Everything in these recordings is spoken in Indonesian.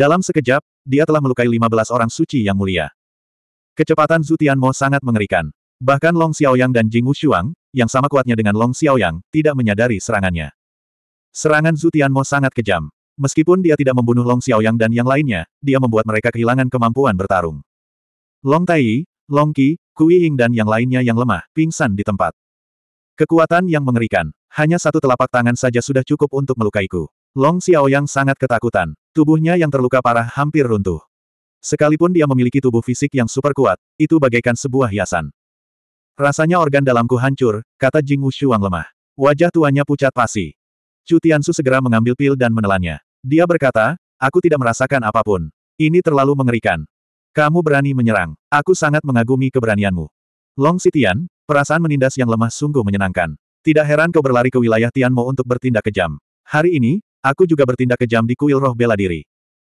Dalam sekejap, dia telah melukai 15 orang suci yang mulia. Kecepatan Zhu Tianmo sangat mengerikan. Bahkan Long Xiaoyang dan Jing Wushuang, yang sama kuatnya dengan Long Xiaoyang, tidak menyadari serangannya. Serangan Zhu Tianmo sangat kejam. Meskipun dia tidak membunuh Long Xiaoyang dan yang lainnya, dia membuat mereka kehilangan kemampuan bertarung. Long Tai, Long Qi, Kui Ying dan yang lainnya yang lemah, pingsan di tempat. Kekuatan yang mengerikan. Hanya satu telapak tangan saja sudah cukup untuk melukaiku. Long Xiaoyang sangat ketakutan. Tubuhnya yang terluka parah hampir runtuh. Sekalipun dia memiliki tubuh fisik yang super kuat, itu bagaikan sebuah hiasan. Rasanya organ dalamku hancur, kata Jing Wushu Wang lemah. Wajah tuanya pucat pasi. Su segera mengambil pil dan menelannya. Dia berkata, aku tidak merasakan apapun. Ini terlalu mengerikan. Kamu berani menyerang. Aku sangat mengagumi keberanianmu. Long Sitian, perasaan menindas yang lemah sungguh menyenangkan. Tidak heran kau berlari ke wilayah Tianmo untuk bertindak kejam. Hari ini, Aku juga bertindak kejam di kuil roh bela diri.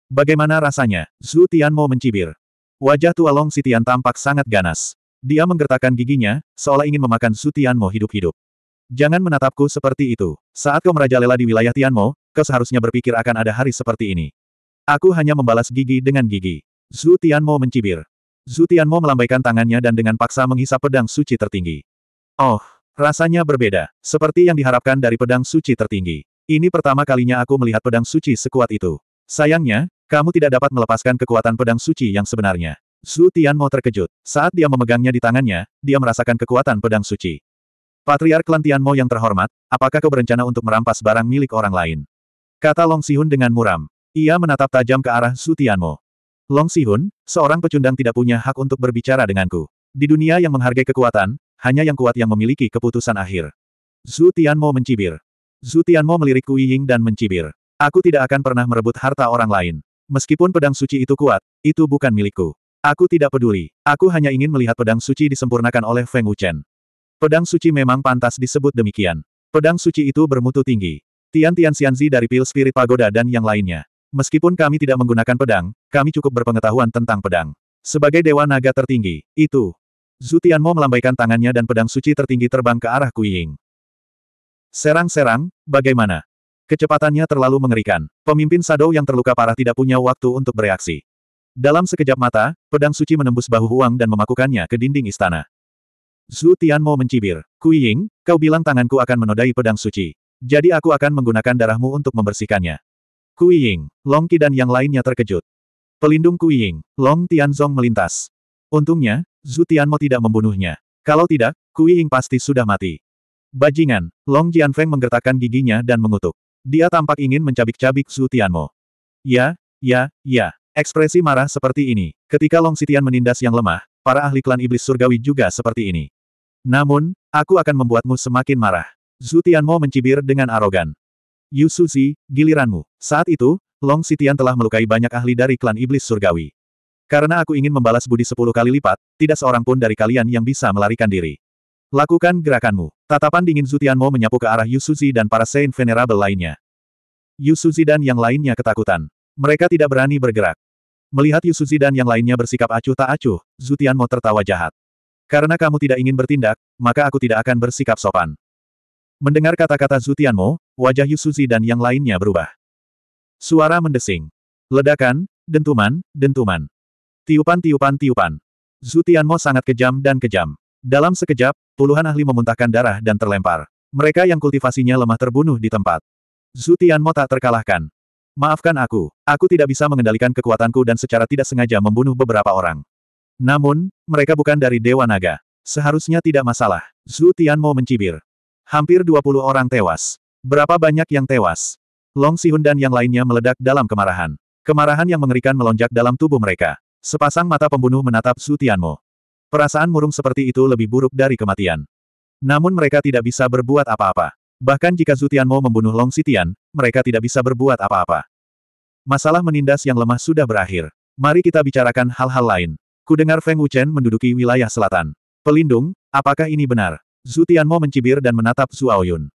Bagaimana rasanya? Zhu Tianmo mencibir. Wajah tua Long Sitian tampak sangat ganas. Dia menggertakkan giginya, seolah ingin memakan Zhu Tianmo hidup-hidup. Jangan menatapku seperti itu. Saat kau merajalela di wilayah Tianmo, kau seharusnya berpikir akan ada hari seperti ini. Aku hanya membalas gigi dengan gigi. Zhu Tianmo mencibir. Zhu Tianmo melambaikan tangannya dan dengan paksa menghisap pedang suci tertinggi. Oh, rasanya berbeda, seperti yang diharapkan dari pedang suci tertinggi. Ini pertama kalinya aku melihat pedang suci sekuat itu. Sayangnya, kamu tidak dapat melepaskan kekuatan pedang suci yang sebenarnya. Zhu Tianmo terkejut. Saat dia memegangnya di tangannya, dia merasakan kekuatan pedang suci. Patriark Klan Tianmo yang terhormat, apakah kau berencana untuk merampas barang milik orang lain? Kata Long Sihun dengan muram. Ia menatap tajam ke arah Zhu Tianmo. Long Sihun, seorang pecundang tidak punya hak untuk berbicara denganku. Di dunia yang menghargai kekuatan, hanya yang kuat yang memiliki keputusan akhir. Zhu Tianmo mencibir. Zutianmo Tianmo melirik Kui Ying dan mencibir. Aku tidak akan pernah merebut harta orang lain. Meskipun pedang suci itu kuat, itu bukan milikku. Aku tidak peduli. Aku hanya ingin melihat pedang suci disempurnakan oleh Feng Wuchen. Pedang suci memang pantas disebut demikian. Pedang suci itu bermutu tinggi. Tian Tian Xianzi dari Pil Spirit Pagoda dan yang lainnya. Meskipun kami tidak menggunakan pedang, kami cukup berpengetahuan tentang pedang. Sebagai dewa naga tertinggi, itu. Zutianmo melambaikan tangannya dan pedang suci tertinggi terbang ke arah Kui Ying. Serang-serang, bagaimana? Kecepatannya terlalu mengerikan. Pemimpin Sado yang terluka parah tidak punya waktu untuk bereaksi. Dalam sekejap mata, pedang suci menembus bahu Huang dan memakukannya ke dinding istana. Zhu Tianmo mencibir. Kui Ying, kau bilang tanganku akan menodai pedang suci. Jadi aku akan menggunakan darahmu untuk membersihkannya. Kui Ying, Long Qi dan yang lainnya terkejut. Pelindung Kui Ying, Long Tianzong melintas. Untungnya, Zhu Tianmo tidak membunuhnya. Kalau tidak, Kui Ying pasti sudah mati. Bajingan, Long Jianfeng menggertakkan giginya dan mengutuk. Dia tampak ingin mencabik-cabik Su Tianmo. Ya, ya, ya. Ekspresi marah seperti ini. Ketika Long Sitian menindas yang lemah, para ahli klan iblis surgawi juga seperti ini. Namun, aku akan membuatmu semakin marah. Su Tianmo mencibir dengan arogan. Yu Suzi, giliranmu. Saat itu, Long Sitian telah melukai banyak ahli dari klan iblis surgawi. Karena aku ingin membalas budi sepuluh kali lipat, tidak seorang pun dari kalian yang bisa melarikan diri. Lakukan gerakanmu. Tatapan dingin Zutianmo menyapu ke arah Yusuzi dan para Saint Venerable lainnya. Yusuzi dan yang lainnya ketakutan. Mereka tidak berani bergerak. Melihat Yusuzi dan yang lainnya bersikap acuh tak acuh, Zutianmo tertawa jahat. Karena kamu tidak ingin bertindak, maka aku tidak akan bersikap sopan. Mendengar kata-kata Zutianmo, wajah Yusuzi dan yang lainnya berubah. Suara mendesing. Ledakan, dentuman, dentuman. Tiupan-tiupan-tiupan. Zutianmo sangat kejam dan kejam. Dalam sekejap, puluhan ahli memuntahkan darah dan terlempar. Mereka yang kultivasinya lemah terbunuh di tempat. Tianmo tak terkalahkan. Maafkan aku, aku tidak bisa mengendalikan kekuatanku dan secara tidak sengaja membunuh beberapa orang. Namun, mereka bukan dari Dewa Naga. Seharusnya tidak masalah. Tianmo mencibir. Hampir 20 orang tewas. Berapa banyak yang tewas? Long Sihun dan yang lainnya meledak dalam kemarahan. Kemarahan yang mengerikan melonjak dalam tubuh mereka. Sepasang mata pembunuh menatap Tianmo. Perasaan murung seperti itu lebih buruk dari kematian. Namun mereka tidak bisa berbuat apa-apa. Bahkan jika Zutianmo membunuh Long Sitian, mereka tidak bisa berbuat apa-apa. Masalah menindas yang lemah sudah berakhir. Mari kita bicarakan hal-hal lain. Kudengar Feng Wuchen menduduki wilayah selatan. Pelindung, apakah ini benar? Zutianmo mencibir dan menatap Zuaoyun.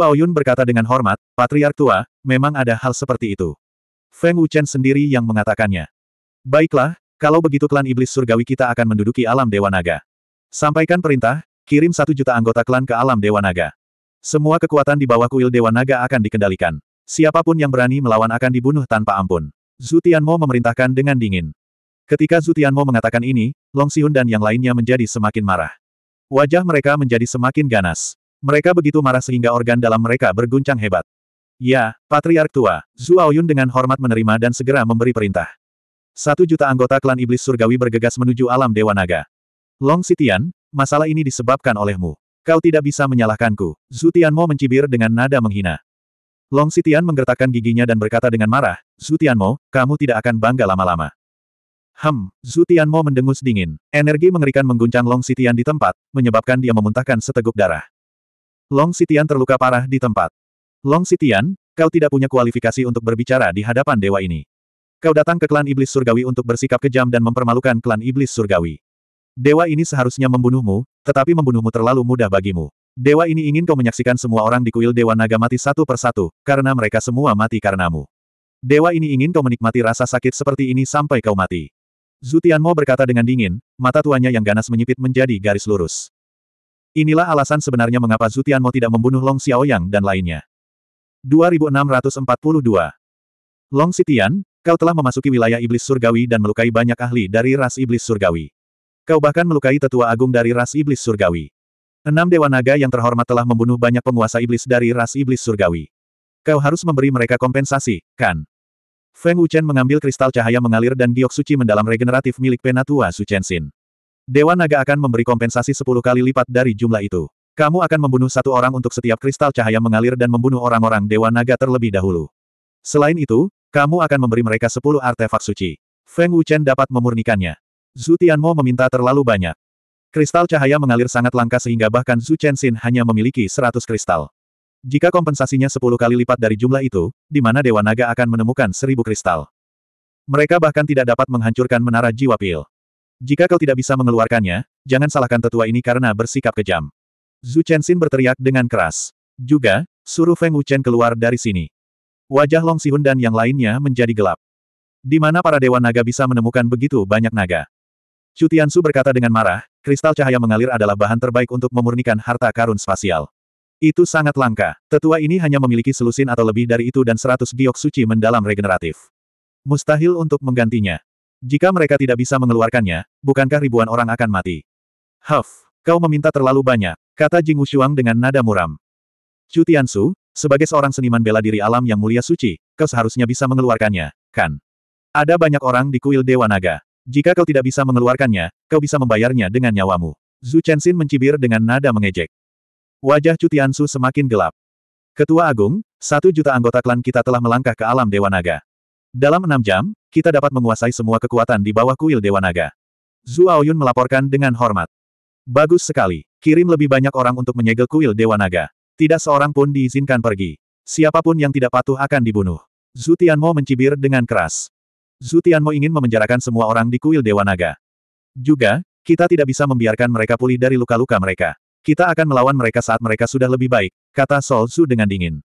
Aoyun berkata dengan hormat, Patriark tua, memang ada hal seperti itu. Feng Wuchen sendiri yang mengatakannya. Baiklah, kalau begitu klan iblis surgawi kita akan menduduki alam Dewa Naga. Sampaikan perintah, kirim satu juta anggota klan ke alam Dewa Naga. Semua kekuatan di bawah kuil Dewa Naga akan dikendalikan. Siapapun yang berani melawan akan dibunuh tanpa ampun. Zutianmo memerintahkan dengan dingin. Ketika Zutianmo mengatakan ini, Long Sihun dan yang lainnya menjadi semakin marah. Wajah mereka menjadi semakin ganas. Mereka begitu marah sehingga organ dalam mereka berguncang hebat. Ya, Patriark Tua, Zhu Aoyun dengan hormat menerima dan segera memberi perintah. Satu juta anggota klan iblis surgawi bergegas menuju alam Dewa Naga. Long Sitian, masalah ini disebabkan olehmu. Kau tidak bisa menyalahkanku. Zutianmo mencibir dengan nada menghina. Long Sitian menggertakkan giginya dan berkata dengan marah, Zutianmo, kamu tidak akan bangga lama-lama. Hem, Zutianmo mendengus dingin. Energi mengerikan mengguncang Long Sitian di tempat, menyebabkan dia memuntahkan seteguk darah. Long Sitian terluka parah di tempat. Long Sitian, kau tidak punya kualifikasi untuk berbicara di hadapan dewa ini. Kau datang ke klan iblis surgawi untuk bersikap kejam dan mempermalukan klan iblis surgawi. Dewa ini seharusnya membunuhmu, tetapi membunuhmu terlalu mudah bagimu. Dewa ini ingin kau menyaksikan semua orang di kuil Dewa Naga mati satu persatu, karena mereka semua mati karenamu. Dewa ini ingin kau menikmati rasa sakit seperti ini sampai kau mati. Zutianmo berkata dengan dingin, mata tuanya yang ganas menyipit menjadi garis lurus. Inilah alasan sebenarnya mengapa Zutianmo tidak membunuh Long Xiaoyang dan lainnya. 2642 Long Sitian, Kau telah memasuki wilayah iblis surgawi dan melukai banyak ahli dari ras iblis surgawi. Kau bahkan melukai tetua agung dari ras iblis surgawi. Enam dewa naga yang terhormat telah membunuh banyak penguasa iblis dari ras iblis surgawi. Kau harus memberi mereka kompensasi, kan? Feng Wuchen mengambil kristal cahaya mengalir dan giok suci mendalam regeneratif milik penatua Su Chenxin. Dewa naga akan memberi kompensasi 10 kali lipat dari jumlah itu. Kamu akan membunuh satu orang untuk setiap kristal cahaya mengalir dan membunuh orang-orang Dewa Naga terlebih dahulu. Selain itu, kamu akan memberi mereka sepuluh artefak suci. Feng Wuchen dapat memurnikannya. Zhu Tianmo meminta terlalu banyak. Kristal cahaya mengalir sangat langka sehingga bahkan Zhu Chenxin hanya memiliki seratus kristal. Jika kompensasinya sepuluh kali lipat dari jumlah itu, di mana Dewa Naga akan menemukan seribu kristal. Mereka bahkan tidak dapat menghancurkan menara jiwa pil. Jika kau tidak bisa mengeluarkannya, jangan salahkan tetua ini karena bersikap kejam. Zhu Chenxin berteriak dengan keras. Juga, suruh Feng Wuchen keluar dari sini. Wajah Long Sihun dan yang lainnya menjadi gelap. Di mana para dewa naga bisa menemukan begitu banyak naga? Cutiansu berkata dengan marah, kristal cahaya mengalir adalah bahan terbaik untuk memurnikan harta karun spasial. Itu sangat langka. Tetua ini hanya memiliki selusin atau lebih dari itu dan seratus giok suci mendalam regeneratif. Mustahil untuk menggantinya. Jika mereka tidak bisa mengeluarkannya, bukankah ribuan orang akan mati? Huff, kau meminta terlalu banyak, kata Jing Wushuang dengan nada muram. Cutiansu, sebagai seorang seniman bela diri alam yang mulia suci, kau seharusnya bisa mengeluarkannya, kan? Ada banyak orang di kuil Dewa Naga. Jika kau tidak bisa mengeluarkannya, kau bisa membayarnya dengan nyawamu. Zhu Chenxin mencibir dengan nada mengejek. Wajah Cutiansu semakin gelap. Ketua Agung, satu juta anggota klan kita telah melangkah ke alam Dewa Naga. Dalam enam jam, kita dapat menguasai semua kekuatan di bawah kuil Dewa Naga. Zhu Aoyun melaporkan dengan hormat. Bagus sekali. Kirim lebih banyak orang untuk menyegel kuil Dewa Naga. Tidak seorang pun diizinkan pergi. Siapapun yang tidak patuh akan dibunuh. Zutianmo mencibir dengan keras. Zutianmo ingin memenjarakan semua orang di kuil Dewa Naga. Juga, kita tidak bisa membiarkan mereka pulih dari luka-luka mereka. Kita akan melawan mereka saat mereka sudah lebih baik, kata Sol Su dengan dingin.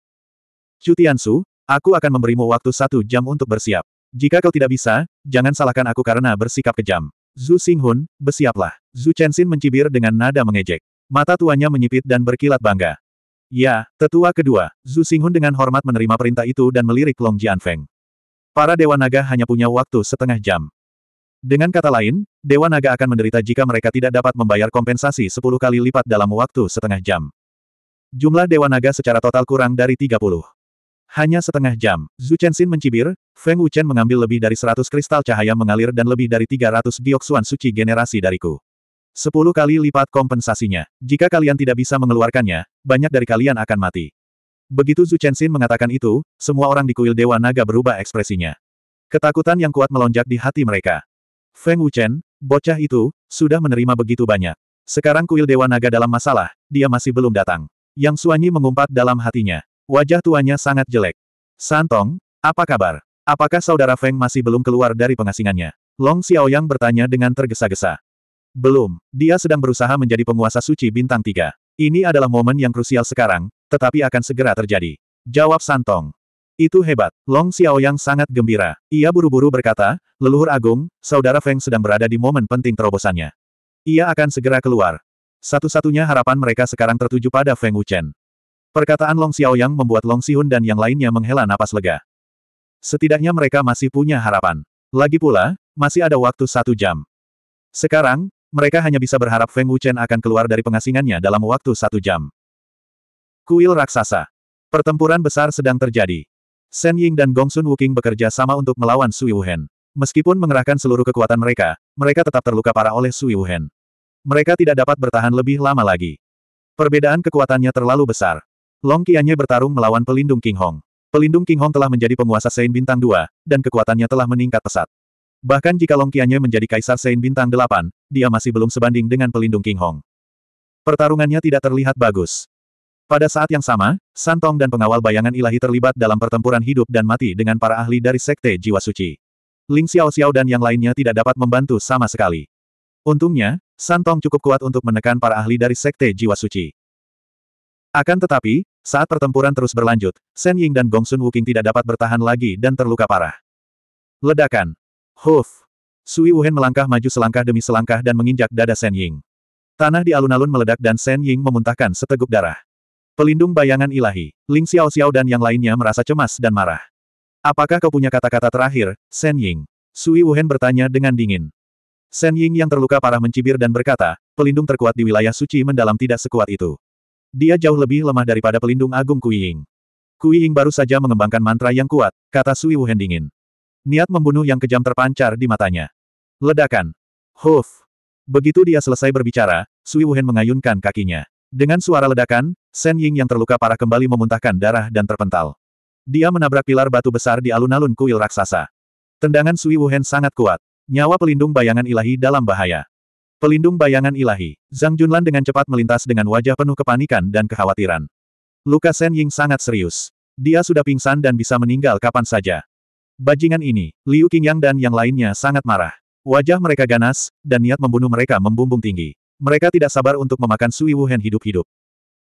Cutiansu, aku akan memberimu waktu satu jam untuk bersiap. Jika kau tidak bisa, jangan salahkan aku karena bersikap kejam. Zhu Xinghun, bersiaplah. Zhu Chenxin mencibir dengan nada mengejek. Mata tuanya menyipit dan berkilat bangga. Ya, tetua kedua, Zhu Xinghun dengan hormat menerima perintah itu dan melirik Long Jianfeng. Para Dewa Naga hanya punya waktu setengah jam. Dengan kata lain, Dewa Naga akan menderita jika mereka tidak dapat membayar kompensasi 10 kali lipat dalam waktu setengah jam. Jumlah Dewa Naga secara total kurang dari 30. Hanya setengah jam, Zhu Chenxin mencibir, Feng Wuchen mengambil lebih dari 100 kristal cahaya mengalir dan lebih dari 300 dioksuan suci generasi dariku. Sepuluh kali lipat kompensasinya. Jika kalian tidak bisa mengeluarkannya, banyak dari kalian akan mati. Begitu Zhu Chenxin mengatakan itu, semua orang di kuil Dewa Naga berubah ekspresinya. Ketakutan yang kuat melonjak di hati mereka. Feng Wuchen, bocah itu, sudah menerima begitu banyak. Sekarang kuil Dewa Naga dalam masalah, dia masih belum datang. Yang Suanyi mengumpat dalam hatinya. Wajah tuanya sangat jelek. Santong, apa kabar? Apakah saudara Feng masih belum keluar dari pengasingannya? Long Xiaoyang bertanya dengan tergesa-gesa. Belum, dia sedang berusaha menjadi penguasa suci bintang tiga. Ini adalah momen yang krusial sekarang, tetapi akan segera terjadi. Jawab Santong. Itu hebat. Long Xiaoyang sangat gembira. Ia buru-buru berkata, leluhur agung, saudara Feng sedang berada di momen penting terobosannya. Ia akan segera keluar. Satu-satunya harapan mereka sekarang tertuju pada Feng Wuchen. Perkataan Long Xiaoyang membuat Long Xihun dan yang lainnya menghela napas lega. Setidaknya mereka masih punya harapan. Lagi pula, masih ada waktu satu jam. Sekarang, mereka hanya bisa berharap Feng Wuchen akan keluar dari pengasingannya dalam waktu satu jam. Kuil Raksasa Pertempuran besar sedang terjadi. Shen Ying dan Gong Sun Wuking bekerja sama untuk melawan Sui Wuhen. Meskipun mengerahkan seluruh kekuatan mereka, mereka tetap terluka parah oleh Sui Wuhen. Mereka tidak dapat bertahan lebih lama lagi. Perbedaan kekuatannya terlalu besar. Long Qianye bertarung melawan pelindung King Hong. Pelindung King Hong telah menjadi penguasa Sein Bintang 2, dan kekuatannya telah meningkat pesat. Bahkan jika Longkiannya menjadi Kaisar Sein Bintang 8, dia masih belum sebanding dengan pelindung King Hong. Pertarungannya tidak terlihat bagus. Pada saat yang sama, Santong dan pengawal bayangan ilahi terlibat dalam pertempuran hidup dan mati dengan para ahli dari Sekte Jiwa Suci. Ling Xiao Xiao dan yang lainnya tidak dapat membantu sama sekali. Untungnya, Santong cukup kuat untuk menekan para ahli dari Sekte Jiwa Suci. Akan tetapi, saat pertempuran terus berlanjut, Shen Ying dan Gongsun Wuking tidak dapat bertahan lagi dan terluka parah. Ledakan Huf! Sui Wuhen melangkah maju selangkah demi selangkah dan menginjak dada Shen Ying. Tanah di alun-alun meledak dan Shen Ying memuntahkan seteguk darah. Pelindung bayangan ilahi, Ling Xiao Xiao dan yang lainnya merasa cemas dan marah. Apakah kau punya kata-kata terakhir, Shen Ying? Sui Wuhen bertanya dengan dingin. Shen Ying yang terluka parah mencibir dan berkata, pelindung terkuat di wilayah suci mendalam tidak sekuat itu. Dia jauh lebih lemah daripada pelindung agung Kui Ying. Kui Ying baru saja mengembangkan mantra yang kuat, kata Sui Wuhen dingin. Niat membunuh yang kejam terpancar di matanya. Ledakan. Huf. Begitu dia selesai berbicara, Sui Wuhen mengayunkan kakinya. Dengan suara ledakan, Shen Ying yang terluka parah kembali memuntahkan darah dan terpental. Dia menabrak pilar batu besar di alun-alun kuil raksasa. Tendangan Sui Wuhen sangat kuat. Nyawa pelindung bayangan ilahi dalam bahaya. Pelindung bayangan ilahi. Zhang Junlan dengan cepat melintas dengan wajah penuh kepanikan dan kekhawatiran. Luka Shen Ying sangat serius. Dia sudah pingsan dan bisa meninggal kapan saja. Bajingan ini, Liu Qingyang dan yang lainnya sangat marah. Wajah mereka ganas, dan niat membunuh mereka membumbung tinggi. Mereka tidak sabar untuk memakan Sui Wuhan hidup-hidup.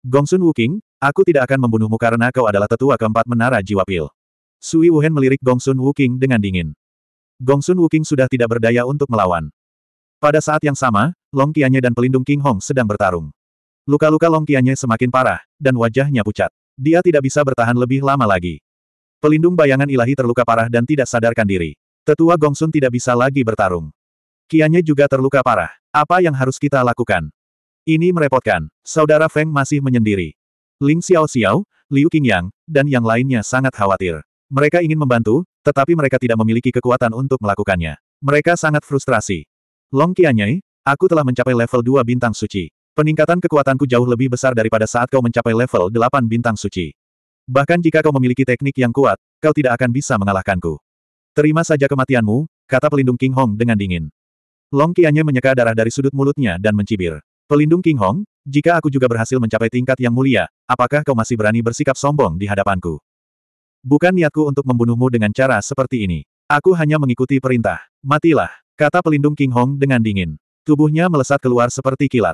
Gongsun Wuking, aku tidak akan membunuhmu karena kau adalah tetua keempat menara jiwa pil. Sui Wuhan melirik Gongsun Wuking dengan dingin. Gongsun Wuking sudah tidak berdaya untuk melawan. Pada saat yang sama, Long Qianye dan pelindung King Hong sedang bertarung. Luka-luka Long Qianye semakin parah, dan wajahnya pucat. Dia tidak bisa bertahan lebih lama lagi. Pelindung bayangan ilahi terluka parah dan tidak sadarkan diri. Tetua Gongsun tidak bisa lagi bertarung. Kianya juga terluka parah. Apa yang harus kita lakukan? Ini merepotkan. Saudara Feng masih menyendiri. Ling Xiao Xiao, Liu Qingyang, dan yang lainnya sangat khawatir. Mereka ingin membantu, tetapi mereka tidak memiliki kekuatan untuk melakukannya. Mereka sangat frustrasi. Long Qianyai, aku telah mencapai level 2 bintang suci. Peningkatan kekuatanku jauh lebih besar daripada saat kau mencapai level 8 bintang suci. Bahkan jika kau memiliki teknik yang kuat, kau tidak akan bisa mengalahkanku. Terima saja kematianmu, kata pelindung King Hong dengan dingin. Long Qianye menyeka darah dari sudut mulutnya dan mencibir. Pelindung King Hong, jika aku juga berhasil mencapai tingkat yang mulia, apakah kau masih berani bersikap sombong di hadapanku? Bukan niatku untuk membunuhmu dengan cara seperti ini. Aku hanya mengikuti perintah. Matilah, kata pelindung King Hong dengan dingin. Tubuhnya melesat keluar seperti kilat.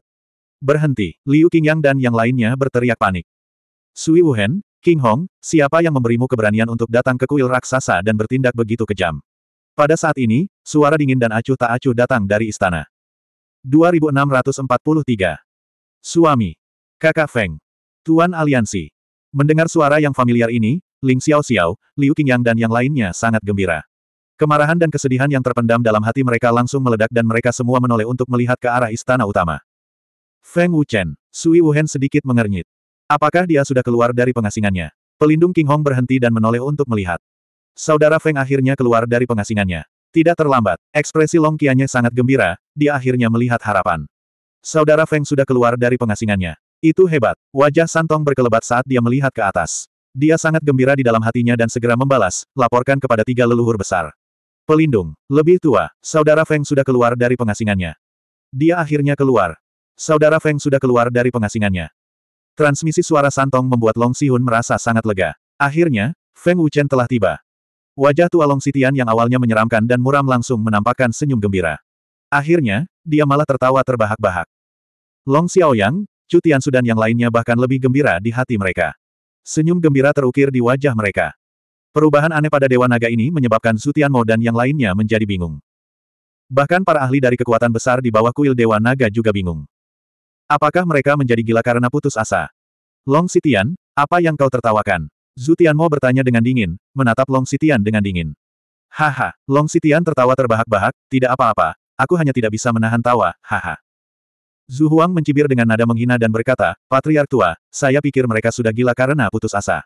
Berhenti, Liu Qingyang dan yang lainnya berteriak panik. Sui Wuhen, King Hong, siapa yang memberimu keberanian untuk datang ke kuil raksasa dan bertindak begitu kejam? Pada saat ini, suara dingin dan acuh tak acuh datang dari istana. 2643. Suami. Kakak Feng. Tuan Aliansi. Mendengar suara yang familiar ini, Ling Xiao Xiao, Liu Qingyang dan yang lainnya sangat gembira. Kemarahan dan kesedihan yang terpendam dalam hati mereka langsung meledak dan mereka semua menoleh untuk melihat ke arah istana utama. Feng Wuchen, Sui Wuhen sedikit mengernyit. Apakah dia sudah keluar dari pengasingannya? Pelindung King Hong berhenti dan menoleh untuk melihat. Saudara Feng akhirnya keluar dari pengasingannya. Tidak terlambat, ekspresi Long Qianya sangat gembira, dia akhirnya melihat harapan. Saudara Feng sudah keluar dari pengasingannya. Itu hebat. Wajah Santong berkelebat saat dia melihat ke atas. Dia sangat gembira di dalam hatinya dan segera membalas, laporkan kepada tiga leluhur besar. Pelindung, lebih tua, saudara Feng sudah keluar dari pengasingannya. Dia akhirnya keluar. Saudara Feng sudah keluar dari pengasingannya. Transmisi suara santong membuat Long Sihun merasa sangat lega. Akhirnya, Feng Wuchen telah tiba. Wajah tua Long Sitian yang awalnya menyeramkan dan muram langsung menampakkan senyum gembira. Akhirnya, dia malah tertawa terbahak-bahak. Long Xiaoyang, Chu Tiansu dan yang lainnya bahkan lebih gembira di hati mereka. Senyum gembira terukir di wajah mereka. Perubahan aneh pada Dewa Naga ini menyebabkan Tianmo dan yang lainnya menjadi bingung. Bahkan para ahli dari kekuatan besar di bawah kuil Dewa Naga juga bingung. Apakah mereka menjadi gila karena putus asa? Long Sitian, apa yang kau tertawakan? Zutianmo bertanya dengan dingin, menatap Long Sitian dengan dingin. Haha, Long Sitian tertawa terbahak-bahak, tidak apa-apa, aku hanya tidak bisa menahan tawa, haha. Huang mencibir dengan nada menghina dan berkata, Patriark tua, saya pikir mereka sudah gila karena putus asa.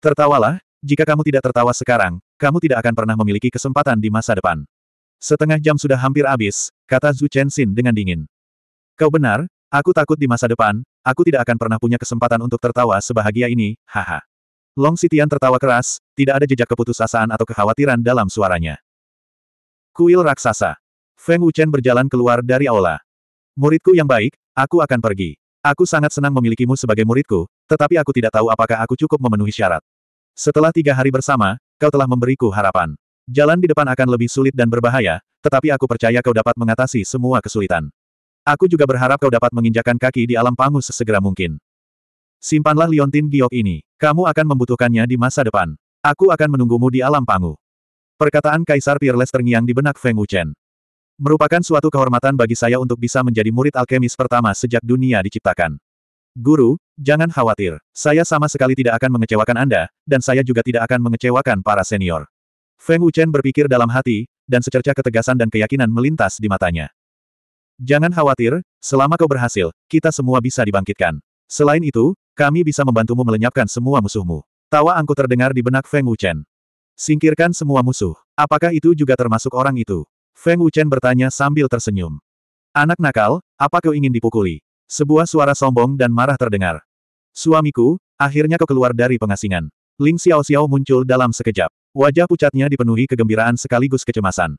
Tertawalah, jika kamu tidak tertawa sekarang, kamu tidak akan pernah memiliki kesempatan di masa depan. Setengah jam sudah hampir habis, kata Zhu Chen Xin dengan dingin. Kau benar, Aku takut di masa depan, aku tidak akan pernah punya kesempatan untuk tertawa sebahagia ini, haha. Long Sitian tertawa keras, tidak ada jejak keputusasaan atau kekhawatiran dalam suaranya. Kuil Raksasa. Feng Wuchen berjalan keluar dari aula. Muridku yang baik, aku akan pergi. Aku sangat senang memilikimu sebagai muridku, tetapi aku tidak tahu apakah aku cukup memenuhi syarat. Setelah tiga hari bersama, kau telah memberiku harapan. Jalan di depan akan lebih sulit dan berbahaya, tetapi aku percaya kau dapat mengatasi semua kesulitan. Aku juga berharap kau dapat menginjakan kaki di alam pangus sesegera mungkin. Simpanlah liontin giok ini. Kamu akan membutuhkannya di masa depan. Aku akan menunggumu di alam pangu. Perkataan Kaisar Peerless terngiang di benak Feng Wuchen. Merupakan suatu kehormatan bagi saya untuk bisa menjadi murid alkemis pertama sejak dunia diciptakan. Guru, jangan khawatir. Saya sama sekali tidak akan mengecewakan Anda, dan saya juga tidak akan mengecewakan para senior. Feng Wuchen berpikir dalam hati, dan secerca ketegasan dan keyakinan melintas di matanya. Jangan khawatir, selama kau berhasil, kita semua bisa dibangkitkan. Selain itu, kami bisa membantumu melenyapkan semua musuhmu. Tawa angku terdengar di benak Feng Wuchen. Singkirkan semua musuh. Apakah itu juga termasuk orang itu? Feng Wuchen bertanya sambil tersenyum. Anak nakal, apa kau ingin dipukuli? Sebuah suara sombong dan marah terdengar. Suamiku, akhirnya kau keluar dari pengasingan. Ling Xiao Xiao muncul dalam sekejap. Wajah pucatnya dipenuhi kegembiraan sekaligus kecemasan.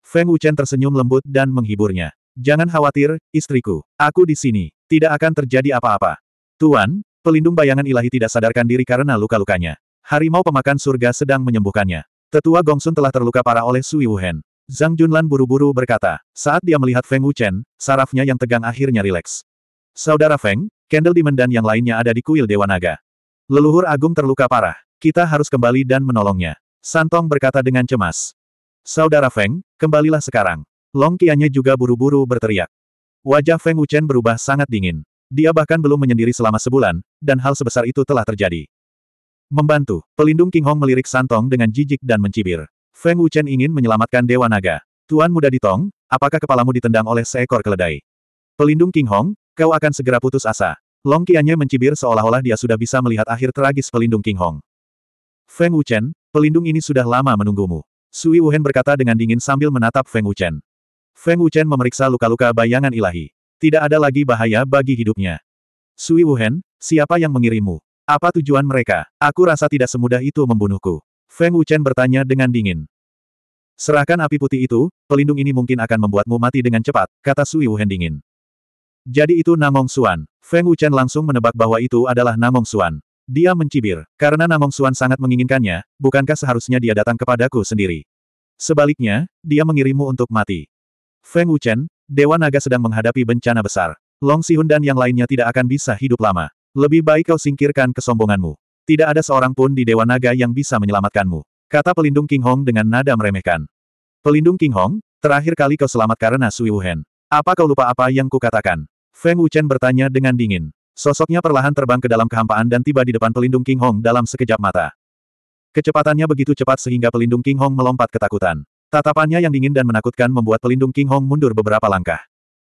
Feng Wuchen tersenyum lembut dan menghiburnya. Jangan khawatir, istriku. Aku di sini. Tidak akan terjadi apa-apa. Tuan, pelindung bayangan ilahi tidak sadarkan diri karena luka-lukanya. Harimau pemakan surga sedang menyembuhkannya. Tetua Gongsun telah terluka parah oleh Sui Wuhen. Zhang Junlan buru-buru berkata, saat dia melihat Feng Wuchen, sarafnya yang tegang akhirnya rileks. Saudara Feng, Candle Demon dan yang lainnya ada di kuil Dewa Naga. Leluhur Agung terluka parah. Kita harus kembali dan menolongnya. Santong berkata dengan cemas. Saudara Feng, kembalilah sekarang. Long Qianye juga buru-buru berteriak. Wajah Feng Wuchen berubah sangat dingin. Dia bahkan belum menyendiri selama sebulan, dan hal sebesar itu telah terjadi. Membantu, pelindung King Hong melirik Santong dengan jijik dan mencibir. Feng Wuchen ingin menyelamatkan Dewa Naga. Tuan muda di Tong, apakah kepalamu ditendang oleh seekor keledai? Pelindung King Hong, kau akan segera putus asa. Long Qianye mencibir seolah-olah dia sudah bisa melihat akhir tragis pelindung King Hong. Feng Wuchen, pelindung ini sudah lama menunggumu. Sui Wuhan berkata dengan dingin sambil menatap Feng Wuchen. Feng Wuchen memeriksa luka-luka bayangan ilahi. Tidak ada lagi bahaya bagi hidupnya. Sui Wuhen, siapa yang mengirimu? Apa tujuan mereka? Aku rasa tidak semudah itu membunuhku. Feng Wuchen bertanya dengan dingin. Serahkan api putih itu, pelindung ini mungkin akan membuatmu mati dengan cepat, kata Sui Wuhen dingin. Jadi itu Namong Suan. Feng Wuchen langsung menebak bahwa itu adalah Namong Suan. Dia mencibir, karena Namong Suan sangat menginginkannya, bukankah seharusnya dia datang kepadaku sendiri? Sebaliknya, dia mengirimmu untuk mati. Feng Wuchen, Dewa Naga sedang menghadapi bencana besar. Long Sihun dan yang lainnya tidak akan bisa hidup lama. Lebih baik kau singkirkan kesombonganmu. Tidak ada seorang pun di Dewa Naga yang bisa menyelamatkanmu. Kata pelindung King Hong dengan nada meremehkan. Pelindung King Hong, terakhir kali kau selamat karena Sui Wuhen. Apa kau lupa apa yang kukatakan? Feng Wuchen bertanya dengan dingin. Sosoknya perlahan terbang ke dalam kehampaan dan tiba di depan pelindung King Hong dalam sekejap mata. Kecepatannya begitu cepat sehingga pelindung King Hong melompat ketakutan. Tatapannya yang dingin dan menakutkan membuat pelindung King Hong mundur beberapa langkah.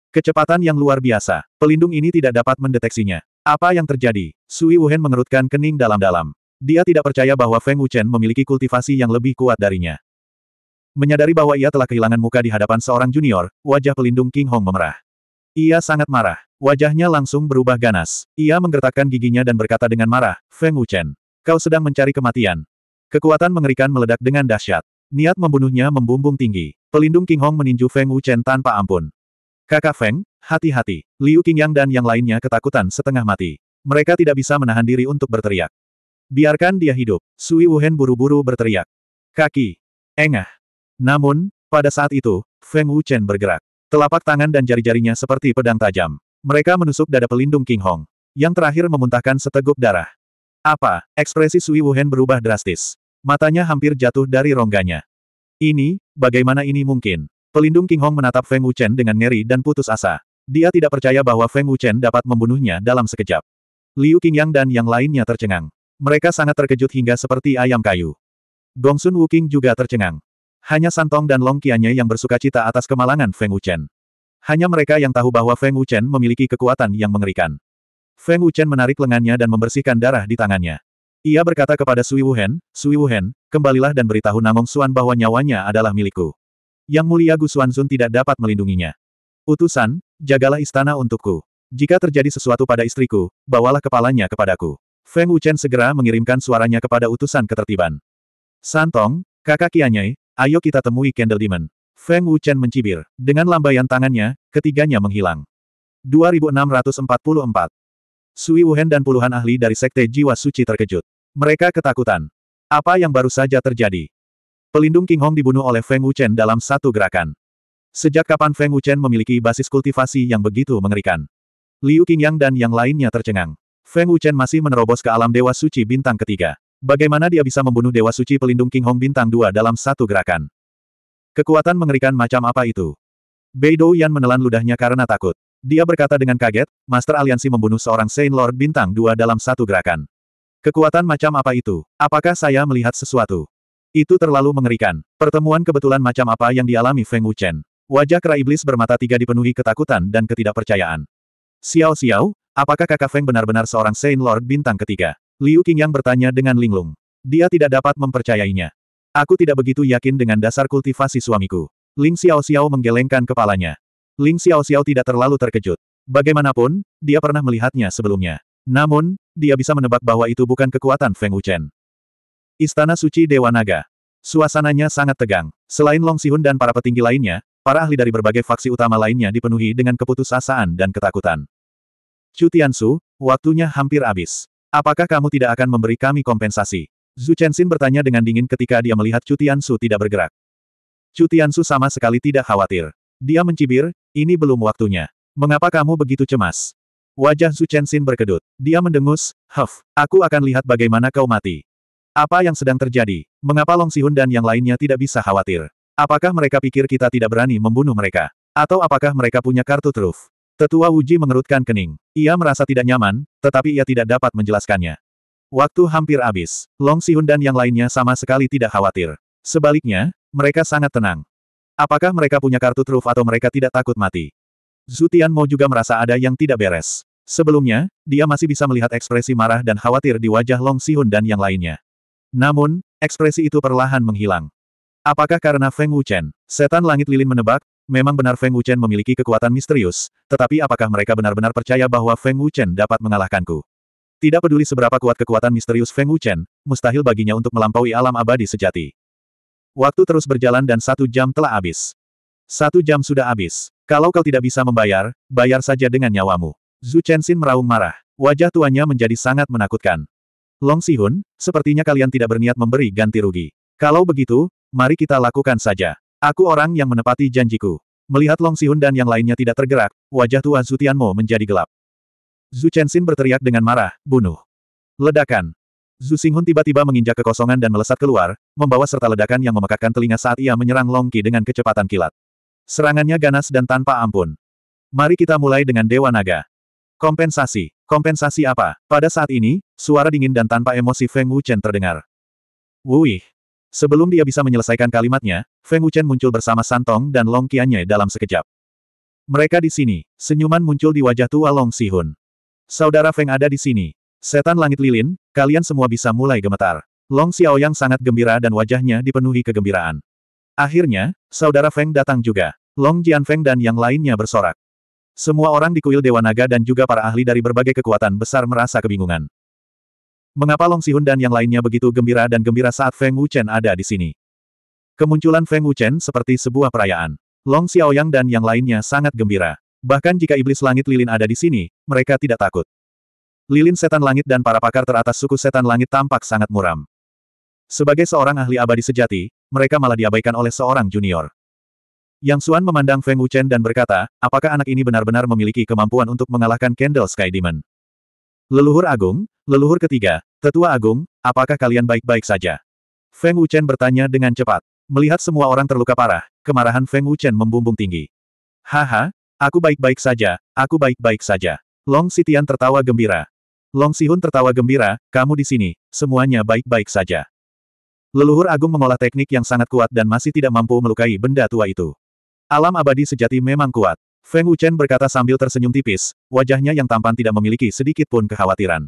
Kecepatan yang luar biasa, pelindung ini tidak dapat mendeteksinya. Apa yang terjadi? Sui Wuhen mengerutkan kening dalam-dalam. Dia tidak percaya bahwa Feng Wuchen memiliki kultivasi yang lebih kuat darinya. Menyadari bahwa ia telah kehilangan muka di hadapan seorang junior, wajah pelindung King Hong memerah. Ia sangat marah. Wajahnya langsung berubah ganas. Ia menggertakkan giginya dan berkata dengan marah, Feng Wuchen, kau sedang mencari kematian. Kekuatan mengerikan meledak dengan dahsyat. Niat membunuhnya membumbung tinggi. Pelindung King Hong meninju Feng Wuchen tanpa ampun. Kakak Feng, hati-hati. Liu Qingyang dan yang lainnya ketakutan setengah mati. Mereka tidak bisa menahan diri untuk berteriak. Biarkan dia hidup. Sui Wuhen buru-buru berteriak. Kaki. Engah. Namun, pada saat itu, Feng Wuchen bergerak. Telapak tangan dan jari-jarinya seperti pedang tajam. Mereka menusuk dada pelindung King Hong. Yang terakhir memuntahkan seteguk darah. Apa? Ekspresi Sui Wuhen berubah drastis. Matanya hampir jatuh dari rongganya. Ini, bagaimana ini mungkin? Pelindung King Hong menatap Feng Wuchen dengan ngeri dan putus asa. Dia tidak percaya bahwa Feng Wuchen dapat membunuhnya dalam sekejap. Liu Qingyang dan yang lainnya tercengang. Mereka sangat terkejut hingga seperti ayam kayu. Gongsun Wuqing juga tercengang. Hanya Santong dan Long Qianye yang bersuka cita atas kemalangan Feng Wuchen. Hanya mereka yang tahu bahwa Feng Wuchen memiliki kekuatan yang mengerikan. Feng Wuchen menarik lengannya dan membersihkan darah di tangannya. Ia berkata kepada Sui Wuhen, Sui Wuhen, kembalilah dan beritahu Namong Xuan bahwa nyawanya adalah milikku. Yang mulia Gu Xuanzun tidak dapat melindunginya. Utusan, jagalah istana untukku. Jika terjadi sesuatu pada istriku, bawalah kepalanya kepadaku. Feng Wuchen segera mengirimkan suaranya kepada utusan ketertiban. Santong, kakak Kianyai, ayo kita temui Candle Demon. Feng Wuchen mencibir. Dengan lambaian tangannya, ketiganya menghilang. 2644 Sui Wuhen dan puluhan ahli dari Sekte Jiwa Suci terkejut. Mereka ketakutan. Apa yang baru saja terjadi? Pelindung King Hong dibunuh oleh Feng Wuchen dalam satu gerakan. Sejak kapan Feng Wuchen memiliki basis kultivasi yang begitu mengerikan? Liu Qingyang dan yang lainnya tercengang. Feng Wuchen masih menerobos ke alam Dewa Suci Bintang ketiga. Bagaimana dia bisa membunuh Dewa Suci Pelindung King Hong Bintang Dua dalam satu gerakan? Kekuatan mengerikan macam apa itu? Beidou Yan menelan ludahnya karena takut. Dia berkata dengan kaget, Master Aliansi membunuh seorang Saint Lord Bintang Dua dalam satu gerakan. Kekuatan macam apa itu? Apakah saya melihat sesuatu? Itu terlalu mengerikan. Pertemuan kebetulan macam apa yang dialami Feng Wuchen. Wajah kera iblis bermata tiga dipenuhi ketakutan dan ketidakpercayaan. Xiao Xiao, apakah kakak Feng benar-benar seorang Saint Lord bintang ketiga? Liu Qingyang bertanya dengan linglung. Dia tidak dapat mempercayainya. Aku tidak begitu yakin dengan dasar kultivasi suamiku. Ling Xiao Xiao menggelengkan kepalanya. Ling Xiao Xiao tidak terlalu terkejut. Bagaimanapun, dia pernah melihatnya sebelumnya. Namun, dia bisa menebak bahwa itu bukan kekuatan Feng Wuchen. Istana Suci Dewa Naga. Suasananya sangat tegang. Selain Long Sihun dan para petinggi lainnya, para ahli dari berbagai faksi utama lainnya dipenuhi dengan keputusasaan dan ketakutan. Chu Tiansu, waktunya hampir habis. Apakah kamu tidak akan memberi kami kompensasi? Zhu Chenxin bertanya dengan dingin ketika dia melihat Chu Tiansu tidak bergerak. Chu Tiansu sama sekali tidak khawatir. Dia mencibir, ini belum waktunya. Mengapa kamu begitu cemas? Wajah Su Chen berkedut. Dia mendengus, Huff, aku akan lihat bagaimana kau mati. Apa yang sedang terjadi? Mengapa Long Sihun dan yang lainnya tidak bisa khawatir? Apakah mereka pikir kita tidak berani membunuh mereka? Atau apakah mereka punya kartu truf? Tetua Wuji mengerutkan kening. Ia merasa tidak nyaman, tetapi ia tidak dapat menjelaskannya. Waktu hampir habis. Long Sihun dan yang lainnya sama sekali tidak khawatir. Sebaliknya, mereka sangat tenang. Apakah mereka punya kartu truf atau mereka tidak takut mati? Zutian Mo juga merasa ada yang tidak beres. Sebelumnya, dia masih bisa melihat ekspresi marah dan khawatir di wajah Long Sihun dan yang lainnya. Namun, ekspresi itu perlahan menghilang. Apakah karena Feng Wuchen, setan langit lilin menebak, memang benar Feng Wuchen memiliki kekuatan misterius, tetapi apakah mereka benar-benar percaya bahwa Feng Wuchen dapat mengalahkanku? Tidak peduli seberapa kuat kekuatan misterius Feng Wuchen, mustahil baginya untuk melampaui alam abadi sejati. Waktu terus berjalan dan satu jam telah habis. Satu jam sudah habis. Kalau kau tidak bisa membayar, bayar saja dengan nyawamu. Zhu Chenxin meraung marah. Wajah tuanya menjadi sangat menakutkan. Long Sihun, sepertinya kalian tidak berniat memberi ganti rugi. Kalau begitu, mari kita lakukan saja. Aku orang yang menepati janjiku. Melihat Long Sihun dan yang lainnya tidak tergerak, wajah tua Zhu Tianmo menjadi gelap. Zhu Chenxin berteriak dengan marah, bunuh. Ledakan. Zhu Xinghun tiba-tiba menginjak kekosongan dan melesat keluar, membawa serta ledakan yang memekakkan telinga saat ia menyerang Long Qi dengan kecepatan kilat. Serangannya ganas dan tanpa ampun. Mari kita mulai dengan Dewa Naga. Kompensasi. Kompensasi apa? Pada saat ini, suara dingin dan tanpa emosi Feng Wuchen terdengar. Wuih. Sebelum dia bisa menyelesaikan kalimatnya, Feng Wuchen muncul bersama Santong dan Long Qianye dalam sekejap. Mereka di sini, senyuman muncul di wajah tua Long Sihun. Saudara Feng ada di sini. Setan langit lilin, kalian semua bisa mulai gemetar. Long Xiaoyang sangat gembira dan wajahnya dipenuhi kegembiraan. Akhirnya, saudara Feng datang juga. Long Jian Feng dan yang lainnya bersorak. Semua orang di kuil Dewa Naga dan juga para ahli dari berbagai kekuatan besar merasa kebingungan. Mengapa Long Sihun dan yang lainnya begitu gembira dan gembira saat Feng Wuchen ada di sini? Kemunculan Feng Wuchen seperti sebuah perayaan. Long Xiaoyang dan yang lainnya sangat gembira. Bahkan jika iblis langit lilin ada di sini, mereka tidak takut. Lilin setan langit dan para pakar teratas suku setan langit tampak sangat muram. Sebagai seorang ahli abadi sejati, mereka malah diabaikan oleh seorang junior. Yang Suan memandang Feng Wuchen dan berkata, apakah anak ini benar-benar memiliki kemampuan untuk mengalahkan Candle Sky Demon? Leluhur Agung, leluhur ketiga, tetua Agung, apakah kalian baik-baik saja? Feng Wuchen bertanya dengan cepat. Melihat semua orang terluka parah, kemarahan Feng Wuchen membumbung tinggi. Haha, aku baik-baik saja, aku baik-baik saja. Long Sitian tertawa gembira. Long Sihun tertawa gembira, kamu di sini, semuanya baik-baik saja. Leluhur agung mengolah teknik yang sangat kuat dan masih tidak mampu melukai benda tua itu. Alam abadi sejati memang kuat. Feng Wuchen berkata sambil tersenyum tipis, wajahnya yang tampan tidak memiliki sedikit pun kekhawatiran.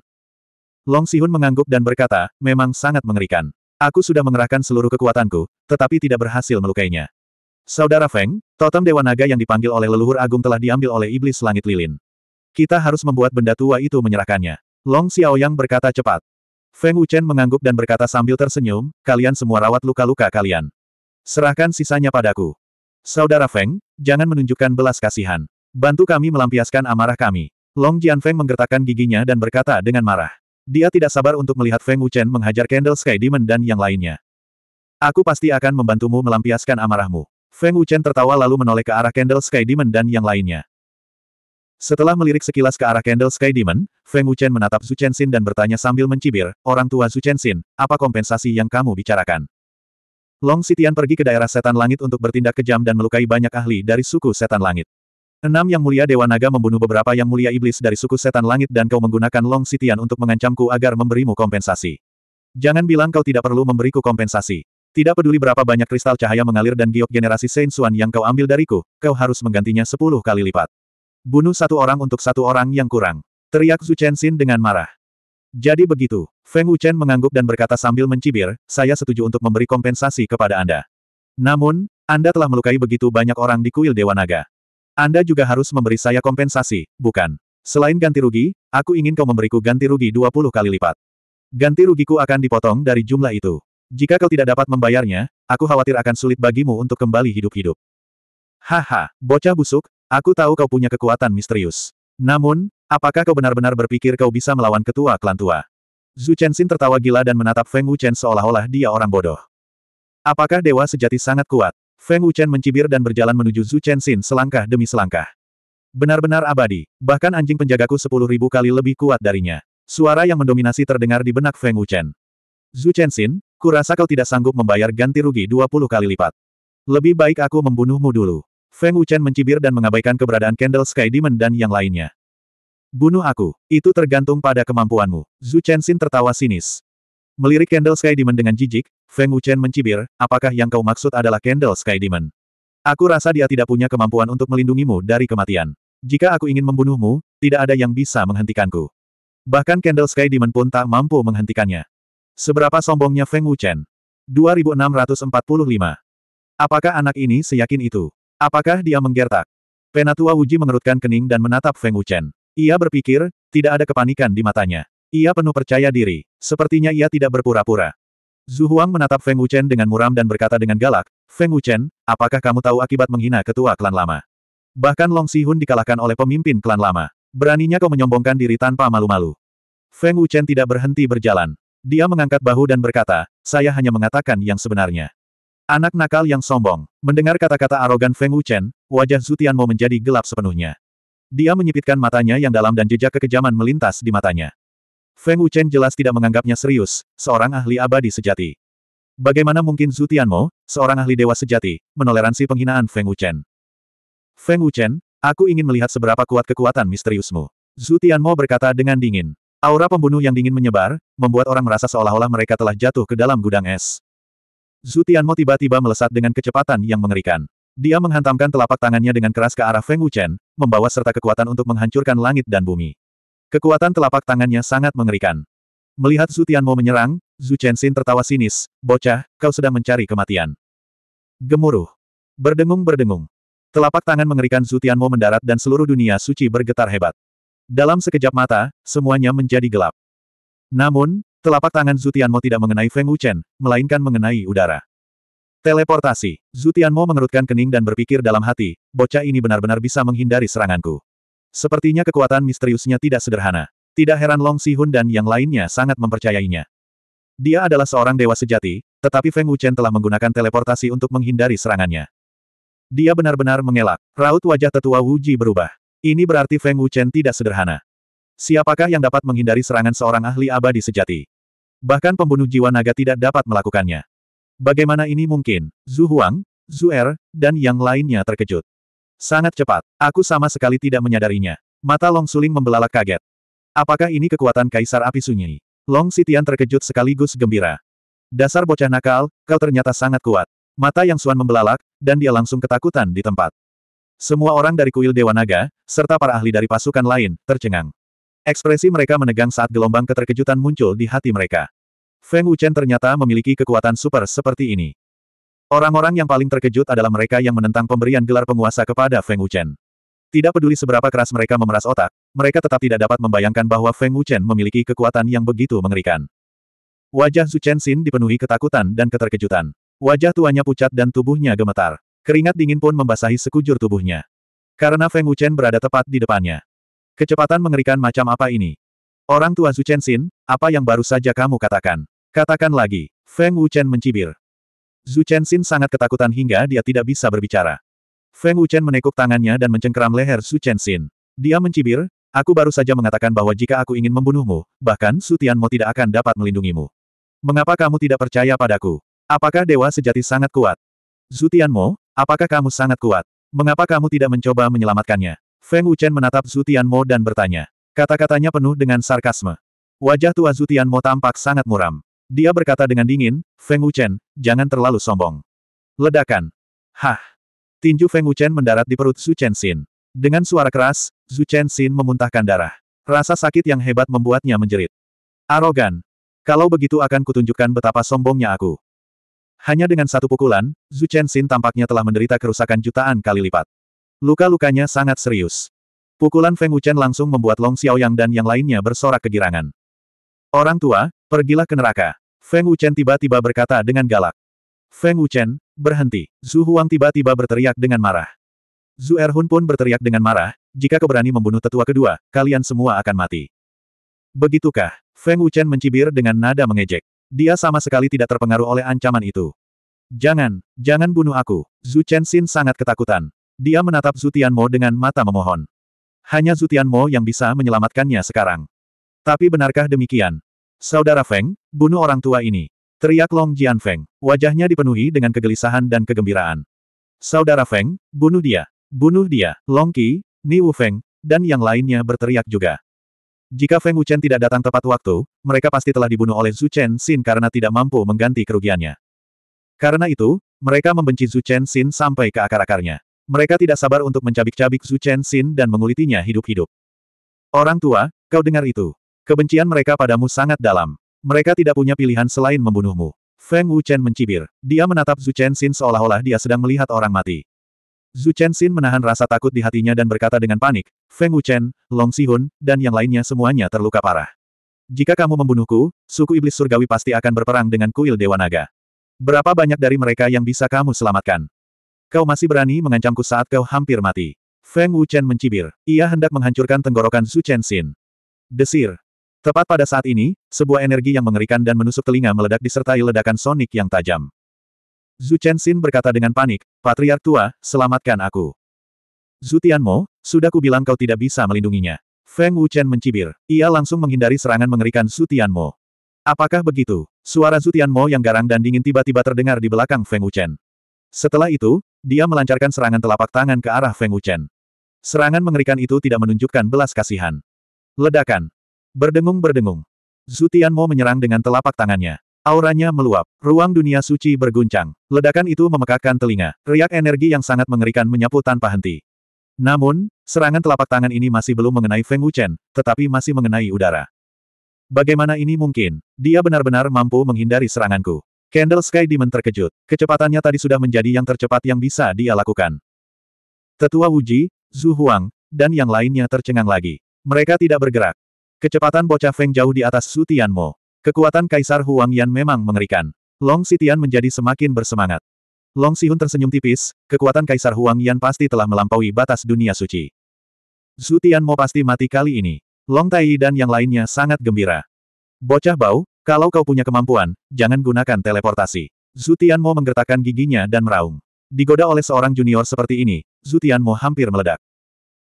Long Sihun mengangguk dan berkata, memang sangat mengerikan. Aku sudah mengerahkan seluruh kekuatanku, tetapi tidak berhasil melukainya. Saudara Feng, totem Dewa Naga yang dipanggil oleh leluhur agung telah diambil oleh iblis langit lilin. Kita harus membuat benda tua itu menyerahkannya. Long Xiaoyang berkata cepat. Feng Wuchen mengangguk dan berkata sambil tersenyum, kalian semua rawat luka-luka kalian. Serahkan sisanya padaku. Saudara Feng, jangan menunjukkan belas kasihan. Bantu kami melampiaskan amarah kami. Long Feng menggertakkan giginya dan berkata dengan marah. Dia tidak sabar untuk melihat Feng Wuchen menghajar Candle Sky Demon dan yang lainnya. Aku pasti akan membantumu melampiaskan amarahmu. Feng Wuchen tertawa lalu menoleh ke arah Candle Sky Demon dan yang lainnya. Setelah melirik sekilas ke arah Candle Sky Demon, Feng Wuchen menatap Zhu Chen dan bertanya sambil mencibir, Orang tua Zhu Chen apa kompensasi yang kamu bicarakan? Long Sitian pergi ke daerah setan langit untuk bertindak kejam dan melukai banyak ahli dari suku setan langit. Enam yang mulia Dewa Naga membunuh beberapa yang mulia iblis dari suku setan langit dan kau menggunakan Long Sitian untuk mengancamku agar memberimu kompensasi. Jangan bilang kau tidak perlu memberiku kompensasi. Tidak peduli berapa banyak kristal cahaya mengalir dan giok generasi Saint Xuan yang kau ambil dariku, kau harus menggantinya sepuluh kali lipat. Bunuh satu orang untuk satu orang yang kurang. Teriak Zhu Chenxin dengan marah. Jadi begitu, Feng Wuchen mengangguk dan berkata sambil mencibir, saya setuju untuk memberi kompensasi kepada Anda. Namun, Anda telah melukai begitu banyak orang di kuil Dewa Naga. Anda juga harus memberi saya kompensasi, bukan? Selain ganti rugi, aku ingin kau memberiku ganti rugi 20 kali lipat. Ganti rugiku akan dipotong dari jumlah itu. Jika kau tidak dapat membayarnya, aku khawatir akan sulit bagimu untuk kembali hidup-hidup. Haha, bocah busuk, Aku tahu kau punya kekuatan misterius. Namun, apakah kau benar-benar berpikir kau bisa melawan ketua klan tua? Zhu Chenxin tertawa gila dan menatap Feng Wuchen seolah-olah dia orang bodoh. Apakah dewa sejati sangat kuat? Feng Wuchen mencibir dan berjalan menuju Zhu Chenxin selangkah demi selangkah. Benar-benar abadi, bahkan anjing penjagaku sepuluh ribu kali lebih kuat darinya. Suara yang mendominasi terdengar di benak Feng Wuchen. Zhu Chenxin, kurasa kau tidak sanggup membayar ganti rugi dua puluh kali lipat. Lebih baik aku membunuhmu dulu. Feng Wuchen mencibir dan mengabaikan keberadaan Candle Sky Demon dan yang lainnya. Bunuh aku, itu tergantung pada kemampuanmu. Zhu Chen Xin tertawa sinis. Melirik Candle Sky Demon dengan jijik, Feng Wuchen mencibir, apakah yang kau maksud adalah Candle Sky Demon? Aku rasa dia tidak punya kemampuan untuk melindungimu dari kematian. Jika aku ingin membunuhmu, tidak ada yang bisa menghentikanku. Bahkan Candle Sky Demon pun tak mampu menghentikannya. Seberapa sombongnya Feng Wuchen? 2645. Apakah anak ini seyakin itu? Apakah dia menggertak? Penatua Wuji mengerutkan kening dan menatap Feng Wuchen. Ia berpikir, tidak ada kepanikan di matanya. Ia penuh percaya diri. Sepertinya ia tidak berpura-pura. Zhu Huang menatap Feng Wuchen dengan muram dan berkata dengan galak, Feng Wuchen, apakah kamu tahu akibat menghina ketua klan lama? Bahkan Long Sihun dikalahkan oleh pemimpin klan lama. Beraninya kau menyombongkan diri tanpa malu-malu. Feng Wuchen tidak berhenti berjalan. Dia mengangkat bahu dan berkata, saya hanya mengatakan yang sebenarnya. Anak nakal yang sombong. Mendengar kata-kata arogan Feng Wuchen, wajah Mo menjadi gelap sepenuhnya. Dia menyipitkan matanya yang dalam dan jejak kekejaman melintas di matanya. Feng Wuchen jelas tidak menganggapnya serius, seorang ahli abadi sejati. Bagaimana mungkin Mo, seorang ahli dewa sejati, menoleransi penghinaan Feng Wuchen? Feng Wuchen, aku ingin melihat seberapa kuat kekuatan misteriusmu. Mo berkata dengan dingin. Aura pembunuh yang dingin menyebar, membuat orang merasa seolah-olah mereka telah jatuh ke dalam gudang es. Zutianmo tiba-tiba melesat dengan kecepatan yang mengerikan. Dia menghantamkan telapak tangannya dengan keras ke arah Feng Wuchen, membawa serta kekuatan untuk menghancurkan langit dan bumi. Kekuatan telapak tangannya sangat mengerikan. Melihat Zutianmo menyerang, Zhu Chenxin tertawa sinis, bocah, kau sedang mencari kematian. Gemuruh. Berdengung-berdengung. Telapak tangan mengerikan Zutianmo mendarat dan seluruh dunia suci bergetar hebat. Dalam sekejap mata, semuanya menjadi gelap. Namun, Telapak tangan Zutianmo tidak mengenai Feng Wuchen, melainkan mengenai udara. Teleportasi. Zutianmo mengerutkan kening dan berpikir dalam hati, bocah ini benar-benar bisa menghindari seranganku. Sepertinya kekuatan misteriusnya tidak sederhana. Tidak heran Long Sihun dan yang lainnya sangat mempercayainya. Dia adalah seorang dewa sejati, tetapi Feng Wuchen telah menggunakan teleportasi untuk menghindari serangannya. Dia benar-benar mengelak. Raut wajah tetua Wuji berubah. Ini berarti Feng Wuchen tidak sederhana. Siapakah yang dapat menghindari serangan seorang ahli abadi sejati? Bahkan pembunuh jiwa naga tidak dapat melakukannya. Bagaimana ini mungkin? Zhu Huang, Zhu Er, dan yang lainnya terkejut. Sangat cepat. Aku sama sekali tidak menyadarinya. Mata Long Suling membelalak kaget. Apakah ini kekuatan Kaisar Api Sunyi? Long Sitian terkejut sekaligus gembira. Dasar bocah nakal, kau ternyata sangat kuat. Mata Yang Suan membelalak, dan dia langsung ketakutan di tempat. Semua orang dari kuil Dewa Naga, serta para ahli dari pasukan lain, tercengang. Ekspresi mereka menegang saat gelombang keterkejutan muncul di hati mereka. Feng Wuchen ternyata memiliki kekuatan super seperti ini. Orang-orang yang paling terkejut adalah mereka yang menentang pemberian gelar penguasa kepada Feng Wuchen. Tidak peduli seberapa keras mereka memeras otak, mereka tetap tidak dapat membayangkan bahwa Feng Wuchen memiliki kekuatan yang begitu mengerikan. Wajah Su Chen Xin dipenuhi ketakutan dan keterkejutan. Wajah tuanya pucat dan tubuhnya gemetar. Keringat dingin pun membasahi sekujur tubuhnya. Karena Feng Wuchen berada tepat di depannya. Kecepatan mengerikan macam apa ini? Orang tua Su Chen apa yang baru saja kamu katakan? Katakan lagi. Feng Wuchen mencibir. Zhu Chen sangat ketakutan hingga dia tidak bisa berbicara. Feng Wuchen menekuk tangannya dan mencengkeram leher Su Chen Dia mencibir, aku baru saja mengatakan bahwa jika aku ingin membunuhmu, bahkan Su Tianmo tidak akan dapat melindungimu. Mengapa kamu tidak percaya padaku? Apakah dewa sejati sangat kuat? Zhu Tianmo, apakah kamu sangat kuat? Mengapa kamu tidak mencoba menyelamatkannya? Feng Wuchen menatap Zutian Mo dan bertanya. Kata-katanya penuh dengan sarkasme. Wajah tua Zutian Mo tampak sangat muram. Dia berkata dengan dingin, Feng Wuchen, jangan terlalu sombong. Ledakan. Hah. Tinju Feng Wuchen mendarat di perut Zhu Chen Dengan suara keras, Zhu Chen memuntahkan darah. Rasa sakit yang hebat membuatnya menjerit. Arogan. Kalau begitu akan kutunjukkan betapa sombongnya aku. Hanya dengan satu pukulan, Zhu Chen tampaknya telah menderita kerusakan jutaan kali lipat. Luka-lukanya sangat serius. Pukulan Feng Wuchen langsung membuat Long Xiaoyang dan yang lainnya bersorak kegirangan. Orang tua, pergilah ke neraka. Feng Wuchen tiba-tiba berkata dengan galak. Feng Wuchen, berhenti. Zhu Huang tiba-tiba berteriak dengan marah. Zhu Erhun pun berteriak dengan marah, jika kau berani membunuh tetua kedua, kalian semua akan mati. Begitukah? Feng Wuchen mencibir dengan nada mengejek. Dia sama sekali tidak terpengaruh oleh ancaman itu. Jangan, jangan bunuh aku. Zhu Chen Xin sangat ketakutan. Dia menatap Zutian Mo dengan mata memohon. Hanya Zutian Mo yang bisa menyelamatkannya sekarang. Tapi benarkah demikian? Saudara Feng, bunuh orang tua ini. Teriak Long Jian Feng, Wajahnya dipenuhi dengan kegelisahan dan kegembiraan. Saudara Feng, bunuh dia. Bunuh dia. Long Qi, Niu Feng, dan yang lainnya berteriak juga. Jika Feng Wuchen tidak datang tepat waktu, mereka pasti telah dibunuh oleh Zhu Chen Xin karena tidak mampu mengganti kerugiannya. Karena itu, mereka membenci Zhu Chen Xin sampai ke akar-akarnya. Mereka tidak sabar untuk mencabik-cabik Zhu Chen Xin dan mengulitinya hidup-hidup. Orang tua, kau dengar itu. Kebencian mereka padamu sangat dalam. Mereka tidak punya pilihan selain membunuhmu. Feng Wuchen mencibir. Dia menatap Zhu Chen Xin seolah-olah dia sedang melihat orang mati. Zhu Chen Xin menahan rasa takut di hatinya dan berkata dengan panik, Feng Wuchen, Long Sihun, dan yang lainnya semuanya terluka parah. Jika kamu membunuhku, suku iblis surgawi pasti akan berperang dengan kuil Dewa Naga. Berapa banyak dari mereka yang bisa kamu selamatkan? Kau masih berani mengancamku saat kau hampir mati. Feng Wuchen mencibir. Ia hendak menghancurkan tenggorokan Su chen Xin. Desir. Tepat pada saat ini, sebuah energi yang mengerikan dan menusuk telinga meledak disertai ledakan sonik yang tajam. Zhu Chenxin berkata dengan panik, Patriark tua, selamatkan aku. Zhu Tianmo, sudah kubilang kau tidak bisa melindunginya. Feng Wuchen mencibir. Ia langsung menghindari serangan mengerikan Zhu Tianmo. Apakah begitu? Suara Zhu Tianmo yang garang dan dingin tiba-tiba terdengar di belakang Feng Wuchen. Setelah itu, dia melancarkan serangan telapak tangan ke arah Feng Wuchen. Serangan mengerikan itu tidak menunjukkan belas kasihan. Ledakan. Berdengung-berdengung. Zutianmo menyerang dengan telapak tangannya. Auranya meluap. Ruang dunia suci berguncang. Ledakan itu memekakkan telinga. Riak energi yang sangat mengerikan menyapu tanpa henti. Namun, serangan telapak tangan ini masih belum mengenai Feng Wuchen, tetapi masih mengenai udara. Bagaimana ini mungkin? Dia benar-benar mampu menghindari seranganku. Candle Sky Demon terkejut. Kecepatannya tadi sudah menjadi yang tercepat yang bisa dia lakukan. Tetua Wuji, Zhu Huang, dan yang lainnya tercengang lagi. Mereka tidak bergerak. Kecepatan bocah Feng jauh di atas Su Tianmo. Kekuatan Kaisar Huang Yan memang mengerikan. Long Sitian menjadi semakin bersemangat. Long Sihun tersenyum tipis, kekuatan Kaisar Huang Yan pasti telah melampaui batas dunia suci. Su Tianmo pasti mati kali ini. Long Tai dan yang lainnya sangat gembira. Bocah bau, kalau kau punya kemampuan, jangan gunakan teleportasi. Zutianmo menggertakkan giginya dan meraung. Digoda oleh seorang junior seperti ini, Zutianmo hampir meledak.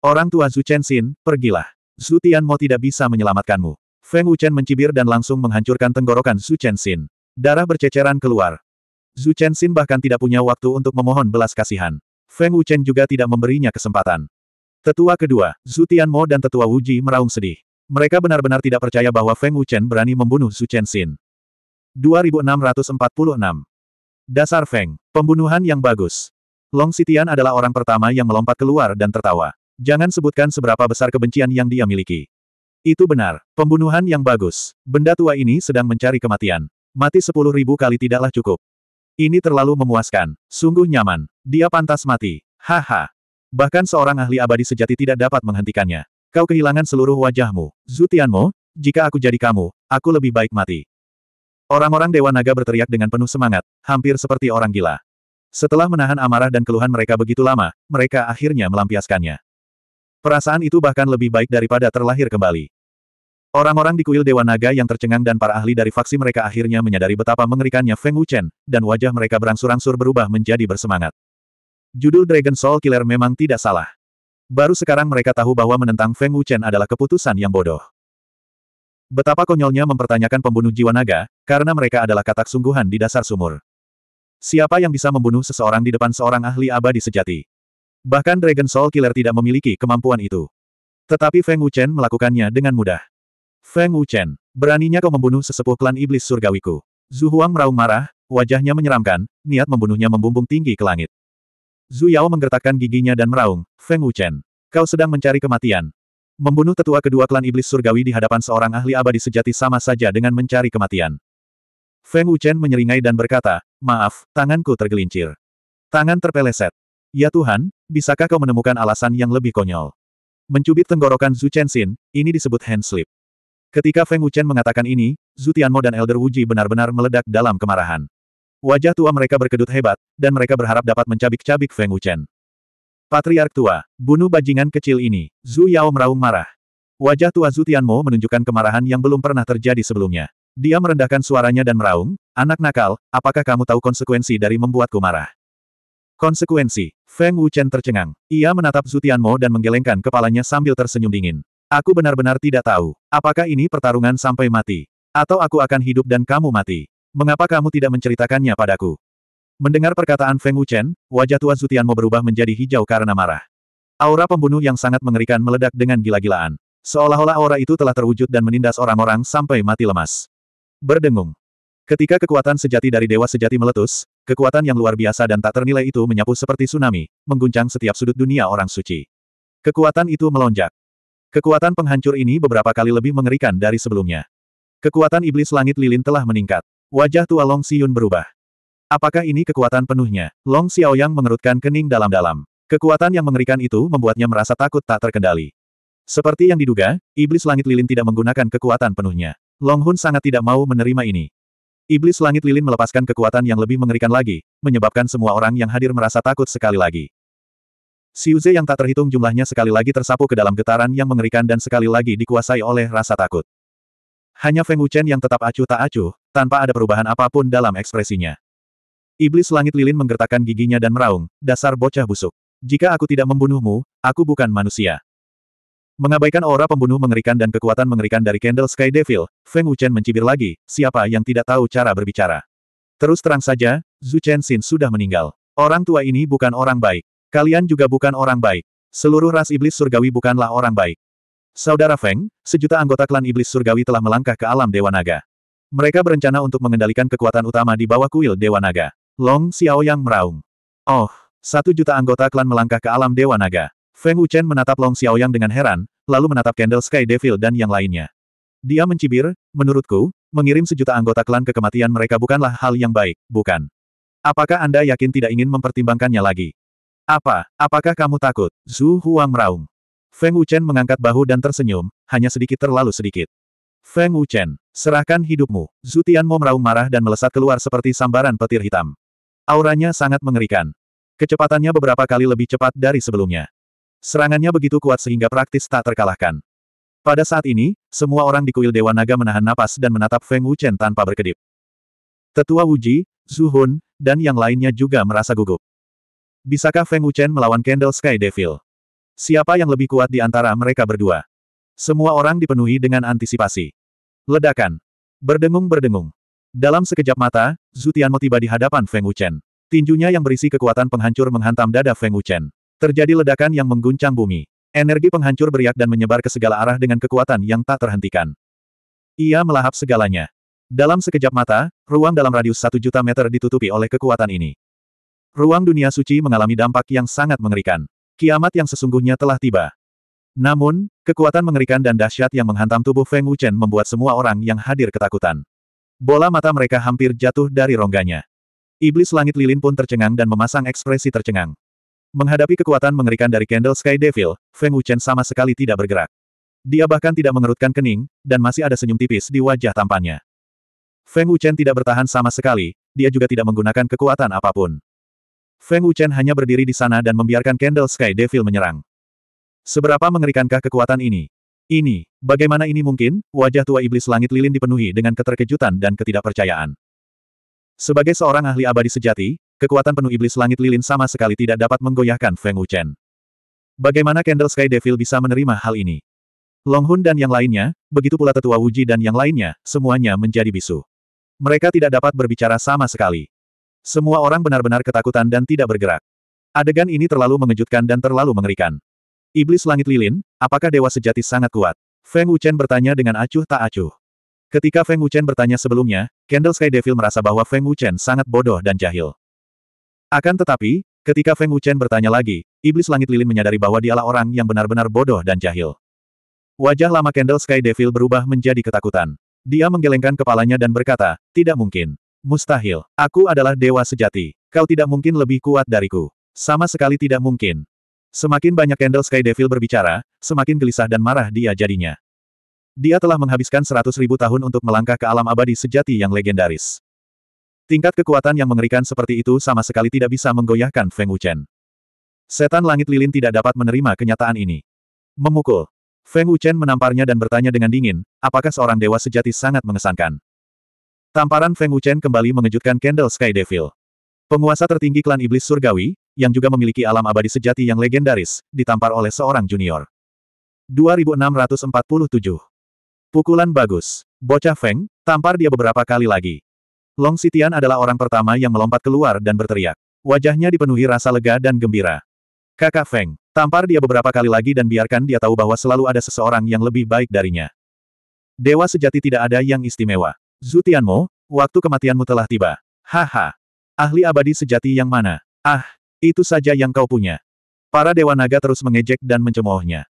Orang tua Zhu Chenxin, pergilah. Zutianmo tidak bisa menyelamatkanmu. Feng Wuchen mencibir dan langsung menghancurkan tenggorokan Zhu Chenxin. Darah berceceran keluar. Zhu Chenxin bahkan tidak punya waktu untuk memohon belas kasihan. Feng Wuchen juga tidak memberinya kesempatan. Tetua kedua, Zutianmo dan Tetua Wuji meraung sedih. Mereka benar-benar tidak percaya bahwa Feng Wuchen berani membunuh Su Chen 2646 Dasar Feng, pembunuhan yang bagus. Long Sitian adalah orang pertama yang melompat keluar dan tertawa. Jangan sebutkan seberapa besar kebencian yang dia miliki. Itu benar, pembunuhan yang bagus. Benda tua ini sedang mencari kematian. Mati sepuluh ribu kali tidaklah cukup. Ini terlalu memuaskan. Sungguh nyaman. Dia pantas mati. Haha. Bahkan seorang ahli abadi sejati tidak dapat menghentikannya. Kau kehilangan seluruh wajahmu. Zutianmo, jika aku jadi kamu, aku lebih baik mati. Orang-orang Dewa Naga berteriak dengan penuh semangat, hampir seperti orang gila. Setelah menahan amarah dan keluhan mereka begitu lama, mereka akhirnya melampiaskannya. Perasaan itu bahkan lebih baik daripada terlahir kembali. Orang-orang di kuil Dewa Naga yang tercengang dan para ahli dari faksi mereka akhirnya menyadari betapa mengerikannya Feng Wuchen, dan wajah mereka berangsur-angsur berubah menjadi bersemangat. Judul Dragon Soul Killer memang tidak salah. Baru sekarang mereka tahu bahwa menentang Feng Wuchen adalah keputusan yang bodoh. Betapa konyolnya mempertanyakan pembunuh jiwa naga, karena mereka adalah katak sungguhan di dasar sumur. Siapa yang bisa membunuh seseorang di depan seorang ahli abadi sejati? Bahkan Dragon Soul Killer tidak memiliki kemampuan itu. Tetapi Feng Wuchen melakukannya dengan mudah. Feng Wuchen, beraninya kau membunuh sesepuh klan iblis surgawiku. Zhu Huang meraung marah, wajahnya menyeramkan, niat membunuhnya membumbung tinggi ke langit. Zhu Yao menggertakkan giginya dan meraung, Feng Wuchen. Kau sedang mencari kematian. Membunuh tetua kedua klan iblis surgawi di hadapan seorang ahli abadi sejati sama saja dengan mencari kematian. Feng Wuchen menyeringai dan berkata, maaf, tanganku tergelincir. Tangan terpeleset. Ya Tuhan, bisakah kau menemukan alasan yang lebih konyol? Mencubit tenggorokan Zhu Chenxin, ini disebut hand slip. Ketika Feng Wuchen mengatakan ini, Zhu Tianmo dan Elder Wuji benar-benar meledak dalam kemarahan. Wajah tua mereka berkedut hebat, dan mereka berharap dapat mencabik-cabik Feng Wuchen. Patriark tua, bunuh bajingan kecil ini, Zhu Yao meraung marah. Wajah tua Zhu Tianmo menunjukkan kemarahan yang belum pernah terjadi sebelumnya. Dia merendahkan suaranya dan meraung, anak nakal, apakah kamu tahu konsekuensi dari membuatku marah? Konsekuensi, Feng Wuchen tercengang. Ia menatap Zhu Tianmo dan menggelengkan kepalanya sambil tersenyum dingin. Aku benar-benar tidak tahu, apakah ini pertarungan sampai mati, atau aku akan hidup dan kamu mati. Mengapa kamu tidak menceritakannya padaku? Mendengar perkataan Feng Wuchen, wajah Tuan mau berubah menjadi hijau karena marah. Aura pembunuh yang sangat mengerikan meledak dengan gila-gilaan. Seolah-olah aura itu telah terwujud dan menindas orang-orang sampai mati lemas. Berdengung. Ketika kekuatan sejati dari Dewa Sejati meletus, kekuatan yang luar biasa dan tak ternilai itu menyapu seperti tsunami, mengguncang setiap sudut dunia orang suci. Kekuatan itu melonjak. Kekuatan penghancur ini beberapa kali lebih mengerikan dari sebelumnya. Kekuatan iblis langit lilin telah meningkat. Wajah tua Long Xiyun berubah. Apakah ini kekuatan penuhnya? Long Xiaoyang mengerutkan kening dalam-dalam. Kekuatan yang mengerikan itu membuatnya merasa takut tak terkendali. Seperti yang diduga, Iblis Langit Lilin tidak menggunakan kekuatan penuhnya. Long Hun sangat tidak mau menerima ini. Iblis Langit Lilin melepaskan kekuatan yang lebih mengerikan lagi, menyebabkan semua orang yang hadir merasa takut sekali lagi. Siuze yang tak terhitung jumlahnya sekali lagi tersapu ke dalam getaran yang mengerikan dan sekali lagi dikuasai oleh rasa takut. Hanya Feng Wuchen yang tetap acuh tak acuh, tanpa ada perubahan apapun dalam ekspresinya. Iblis langit lilin menggertakkan giginya dan meraung, dasar bocah busuk. Jika aku tidak membunuhmu, aku bukan manusia. Mengabaikan aura pembunuh mengerikan dan kekuatan mengerikan dari Candle Sky Devil, Feng Wuchen mencibir lagi, siapa yang tidak tahu cara berbicara. Terus terang saja, Zhu Chen sudah meninggal. Orang tua ini bukan orang baik. Kalian juga bukan orang baik. Seluruh ras iblis surgawi bukanlah orang baik. Saudara Feng, sejuta anggota klan iblis surgawi telah melangkah ke alam Dewa Naga. Mereka berencana untuk mengendalikan kekuatan utama di bawah kuil Dewa Naga. Long Xiao yang meraung. Oh, satu juta anggota klan melangkah ke alam Dewa Naga. Feng Wuchen menatap Long Xiao yang dengan heran, lalu menatap Candle Sky Devil dan yang lainnya. Dia mencibir, menurutku, mengirim sejuta anggota klan ke kematian mereka bukanlah hal yang baik, bukan? Apakah Anda yakin tidak ingin mempertimbangkannya lagi? Apa, apakah kamu takut? Zhu Huang meraung. Feng Wuchen mengangkat bahu dan tersenyum, hanya sedikit terlalu sedikit. Feng Wuchen, serahkan hidupmu. Zutian Mo meraung marah dan melesat keluar seperti sambaran petir hitam. Auranya sangat mengerikan. Kecepatannya beberapa kali lebih cepat dari sebelumnya. Serangannya begitu kuat sehingga praktis tak terkalahkan. Pada saat ini, semua orang di kuil Dewa Naga menahan napas dan menatap Feng Wuchen tanpa berkedip. Tetua Wuji, Zuhun, dan yang lainnya juga merasa gugup. Bisakah Feng Wuchen melawan Candle Sky Devil? Siapa yang lebih kuat di antara mereka berdua? Semua orang dipenuhi dengan antisipasi. Ledakan. Berdengung-berdengung. Dalam sekejap mata, Zutianmo tiba di hadapan Feng Wuchen. Tinjunya yang berisi kekuatan penghancur menghantam dada Feng Wuchen. Terjadi ledakan yang mengguncang bumi. Energi penghancur beriak dan menyebar ke segala arah dengan kekuatan yang tak terhentikan. Ia melahap segalanya. Dalam sekejap mata, ruang dalam radius satu juta meter ditutupi oleh kekuatan ini. Ruang dunia suci mengalami dampak yang sangat mengerikan. Kiamat yang sesungguhnya telah tiba. Namun, kekuatan mengerikan dan dahsyat yang menghantam tubuh Feng Wuchen membuat semua orang yang hadir ketakutan. Bola mata mereka hampir jatuh dari rongganya. Iblis langit lilin pun tercengang dan memasang ekspresi tercengang. Menghadapi kekuatan mengerikan dari Candle Sky Devil, Feng Wuchen sama sekali tidak bergerak. Dia bahkan tidak mengerutkan kening, dan masih ada senyum tipis di wajah tampannya. Feng Wuchen tidak bertahan sama sekali, dia juga tidak menggunakan kekuatan apapun. Feng Wuchen hanya berdiri di sana dan membiarkan Candle Sky Devil menyerang. Seberapa mengerikankah kekuatan ini? Ini, bagaimana ini mungkin? Wajah tua iblis langit lilin dipenuhi dengan keterkejutan dan ketidakpercayaan. Sebagai seorang ahli abadi sejati, kekuatan penuh iblis langit lilin sama sekali tidak dapat menggoyahkan Feng Wuchen. Bagaimana Candle Sky Devil bisa menerima hal ini? Long Hun dan yang lainnya, begitu pula tetua Wuji dan yang lainnya, semuanya menjadi bisu. Mereka tidak dapat berbicara sama sekali. Semua orang benar-benar ketakutan dan tidak bergerak. Adegan ini terlalu mengejutkan dan terlalu mengerikan. Iblis langit lilin, apakah dewa sejati sangat kuat? Feng Wuchen bertanya dengan acuh tak acuh. Ketika Feng Wuchen bertanya sebelumnya, Candle Sky Devil merasa bahwa Feng Wuchen sangat bodoh dan jahil. Akan tetapi, ketika Feng Wuchen bertanya lagi, iblis langit lilin menyadari bahwa dialah orang yang benar-benar bodoh dan jahil. Wajah lama Candle Sky Devil berubah menjadi ketakutan. Dia menggelengkan kepalanya dan berkata, tidak mungkin. Mustahil. Aku adalah dewa sejati. Kau tidak mungkin lebih kuat dariku. Sama sekali tidak mungkin. Semakin banyak Candle Sky Devil berbicara, semakin gelisah dan marah dia jadinya. Dia telah menghabiskan seratus ribu tahun untuk melangkah ke alam abadi sejati yang legendaris. Tingkat kekuatan yang mengerikan seperti itu sama sekali tidak bisa menggoyahkan Feng Wuchen. Setan langit lilin tidak dapat menerima kenyataan ini. Memukul. Feng Wuchen menamparnya dan bertanya dengan dingin, apakah seorang dewa sejati sangat mengesankan? Tamparan Feng Wuchen kembali mengejutkan Candle Sky Devil. Penguasa tertinggi klan iblis surgawi, yang juga memiliki alam abadi sejati yang legendaris, ditampar oleh seorang junior. 2647. Pukulan bagus. Bocah Feng, tampar dia beberapa kali lagi. Long Sitian adalah orang pertama yang melompat keluar dan berteriak. Wajahnya dipenuhi rasa lega dan gembira. Kakak Feng, tampar dia beberapa kali lagi dan biarkan dia tahu bahwa selalu ada seseorang yang lebih baik darinya. Dewa sejati tidak ada yang istimewa. Zutianmo, waktu kematianmu telah tiba. Haha. Ahli abadi sejati yang mana? Ah, itu saja yang kau punya. Para dewa naga terus mengejek dan mencemoohnya.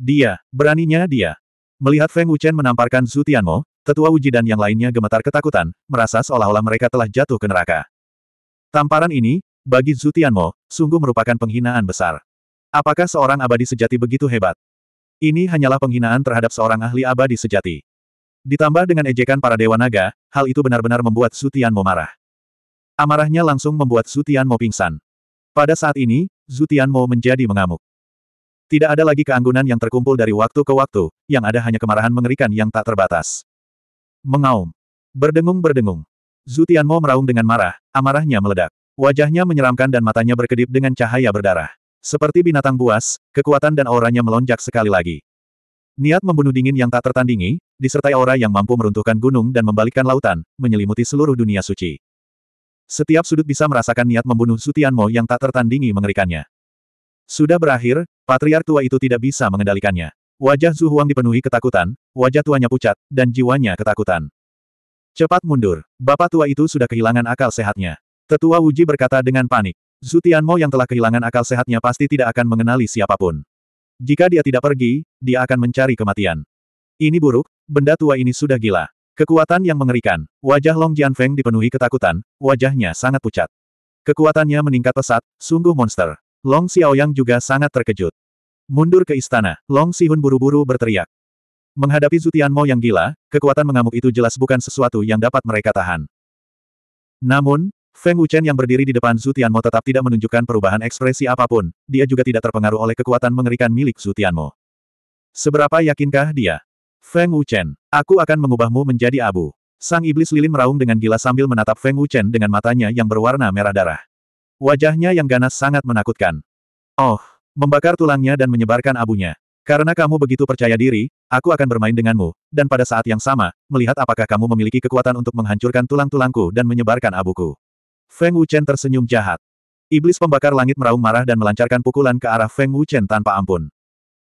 Dia, beraninya dia. Melihat Feng Wuchen menamparkan Zutianmo, tetua Wuji dan yang lainnya gemetar ketakutan, merasa seolah-olah mereka telah jatuh ke neraka. Tamparan ini, bagi Zutianmo sungguh merupakan penghinaan besar. Apakah seorang abadi sejati begitu hebat? Ini hanyalah penghinaan terhadap seorang ahli abadi sejati. Ditambah dengan ejekan para dewa naga, hal itu benar-benar membuat Zutian Mo marah. Amarahnya langsung membuat Zutian Mo pingsan. Pada saat ini, Zutian Mo menjadi mengamuk. Tidak ada lagi keanggunan yang terkumpul dari waktu ke waktu, yang ada hanya kemarahan mengerikan yang tak terbatas. Mengaum. Berdengung-berdengung. Zutian Mo meraung dengan marah, amarahnya meledak. Wajahnya menyeramkan dan matanya berkedip dengan cahaya berdarah. Seperti binatang buas, kekuatan dan auranya melonjak sekali lagi. Niat membunuh dingin yang tak tertandingi, disertai aura yang mampu meruntuhkan gunung dan membalikkan lautan, menyelimuti seluruh dunia suci. Setiap sudut bisa merasakan niat membunuh Sutianmo yang tak tertandingi mengerikannya. Sudah berakhir, patriark tua itu tidak bisa mengendalikannya. Wajah Zhu Huang dipenuhi ketakutan, wajah tuanya pucat, dan jiwanya ketakutan. Cepat mundur, bapak tua itu sudah kehilangan akal sehatnya. Tetua Wuji berkata dengan panik. Zutianmo yang telah kehilangan akal sehatnya pasti tidak akan mengenali siapapun. Jika dia tidak pergi, dia akan mencari kematian. Ini buruk, benda tua ini sudah gila. Kekuatan yang mengerikan, wajah Long Jianfeng dipenuhi ketakutan, wajahnya sangat pucat. Kekuatannya meningkat pesat, sungguh monster. Long Xiaoyang juga sangat terkejut. Mundur ke istana, Long Sihun buru-buru berteriak. Menghadapi Zutianmo yang gila, kekuatan mengamuk itu jelas bukan sesuatu yang dapat mereka tahan. Namun, Feng Wuchen yang berdiri di depan Zutianmo tetap tidak menunjukkan perubahan ekspresi apapun, dia juga tidak terpengaruh oleh kekuatan mengerikan milik Zutianmo. Seberapa yakinkah dia? Feng Wuchen, aku akan mengubahmu menjadi abu. Sang iblis lilin meraung dengan gila sambil menatap Feng Wuchen dengan matanya yang berwarna merah darah. Wajahnya yang ganas sangat menakutkan. Oh, membakar tulangnya dan menyebarkan abunya. Karena kamu begitu percaya diri, aku akan bermain denganmu, dan pada saat yang sama, melihat apakah kamu memiliki kekuatan untuk menghancurkan tulang-tulangku dan menyebarkan abuku. Feng Wuchen tersenyum jahat. Iblis pembakar langit meraung marah dan melancarkan pukulan ke arah Feng Wuchen tanpa ampun.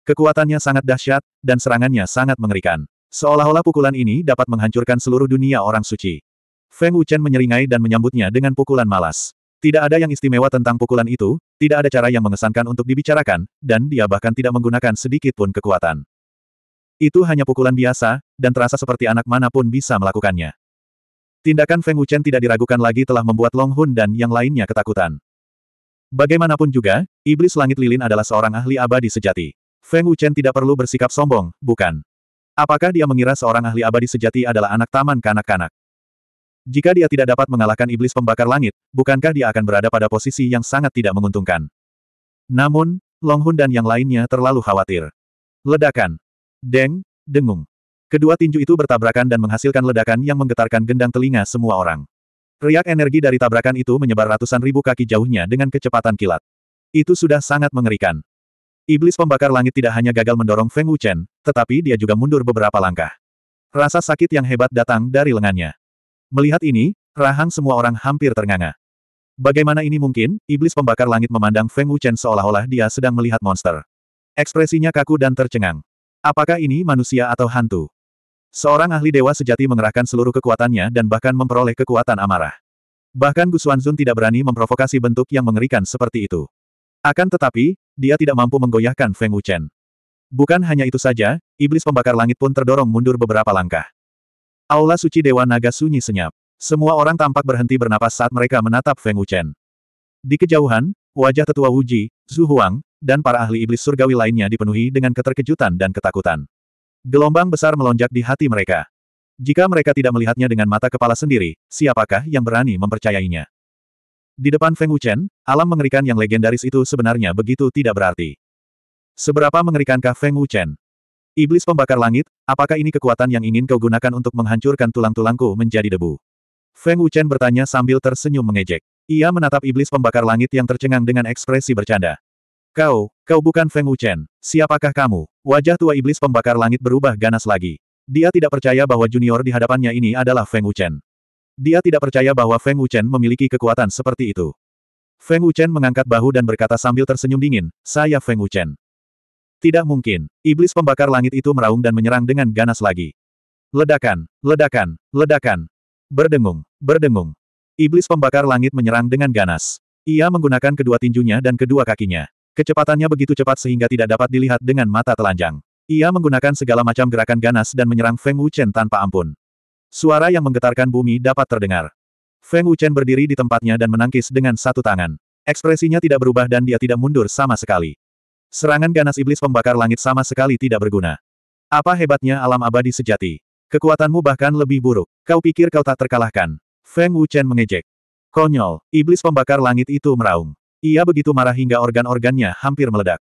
Kekuatannya sangat dahsyat, dan serangannya sangat mengerikan. Seolah-olah pukulan ini dapat menghancurkan seluruh dunia orang suci. Feng Wuchen menyeringai dan menyambutnya dengan pukulan malas. Tidak ada yang istimewa tentang pukulan itu, tidak ada cara yang mengesankan untuk dibicarakan, dan dia bahkan tidak menggunakan sedikit pun kekuatan. Itu hanya pukulan biasa, dan terasa seperti anak manapun bisa melakukannya. Tindakan Feng Wuchen tidak diragukan lagi telah membuat Long Hun dan yang lainnya ketakutan. Bagaimanapun juga, Iblis Langit Lilin adalah seorang ahli abadi sejati. Feng Wuchen tidak perlu bersikap sombong, bukan? Apakah dia mengira seorang ahli abadi sejati adalah anak taman kanak-kanak? Jika dia tidak dapat mengalahkan iblis pembakar langit, bukankah dia akan berada pada posisi yang sangat tidak menguntungkan? Namun, Long Hun dan yang lainnya terlalu khawatir. Ledakan. Deng, dengung. Kedua tinju itu bertabrakan dan menghasilkan ledakan yang menggetarkan gendang telinga semua orang. Riak energi dari tabrakan itu menyebar ratusan ribu kaki jauhnya dengan kecepatan kilat. Itu sudah sangat mengerikan. Iblis pembakar langit tidak hanya gagal mendorong Feng Wuchen, tetapi dia juga mundur beberapa langkah. Rasa sakit yang hebat datang dari lengannya. Melihat ini, rahang semua orang hampir ternganga. Bagaimana ini mungkin? Iblis pembakar langit memandang Feng Wuchen seolah-olah dia sedang melihat monster. Ekspresinya kaku dan tercengang. Apakah ini manusia atau hantu? Seorang ahli dewa sejati mengerahkan seluruh kekuatannya dan bahkan memperoleh kekuatan amarah. Bahkan Gu Xuanzun tidak berani memprovokasi bentuk yang mengerikan seperti itu. Akan tetapi, dia tidak mampu menggoyahkan Feng Wuchen. Bukan hanya itu saja, iblis pembakar langit pun terdorong mundur beberapa langkah. Aula suci Dewa Naga sunyi senyap. Semua orang tampak berhenti bernapas saat mereka menatap Feng Wuchen. Di kejauhan, wajah tetua Wuji, Zhu Huang, dan para ahli iblis surgawi lainnya dipenuhi dengan keterkejutan dan ketakutan. Gelombang besar melonjak di hati mereka. Jika mereka tidak melihatnya dengan mata kepala sendiri, siapakah yang berani mempercayainya? Di depan Feng Wuchen, alam mengerikan yang legendaris itu sebenarnya begitu tidak berarti. Seberapa mengerikankah Feng Wuchen? Iblis pembakar langit, apakah ini kekuatan yang ingin kau gunakan untuk menghancurkan tulang-tulangku menjadi debu? Feng Wuchen bertanya sambil tersenyum mengejek. Ia menatap iblis pembakar langit yang tercengang dengan ekspresi bercanda. Kau, kau bukan Feng Wuchen. Siapakah kamu? Wajah tua iblis pembakar langit berubah ganas lagi. Dia tidak percaya bahwa junior di hadapannya ini adalah Feng Wuchen. Dia tidak percaya bahwa Feng Wuchen memiliki kekuatan seperti itu. Feng Wuchen mengangkat bahu dan berkata sambil tersenyum dingin, saya Feng Wuchen. Tidak mungkin. Iblis pembakar langit itu meraung dan menyerang dengan ganas lagi. Ledakan, ledakan, ledakan. Berdengung, berdengung. Iblis pembakar langit menyerang dengan ganas. Ia menggunakan kedua tinjunya dan kedua kakinya. Kecepatannya begitu cepat sehingga tidak dapat dilihat dengan mata telanjang. Ia menggunakan segala macam gerakan ganas dan menyerang Feng Wuchen tanpa ampun. Suara yang menggetarkan bumi dapat terdengar. Feng Wuchen berdiri di tempatnya dan menangkis dengan satu tangan. Ekspresinya tidak berubah dan dia tidak mundur sama sekali. Serangan ganas iblis pembakar langit sama sekali tidak berguna. Apa hebatnya alam abadi sejati? Kekuatanmu bahkan lebih buruk. Kau pikir kau tak terkalahkan? Feng Wuchen mengejek. Konyol, iblis pembakar langit itu meraung. Ia begitu marah hingga organ-organnya hampir meledak.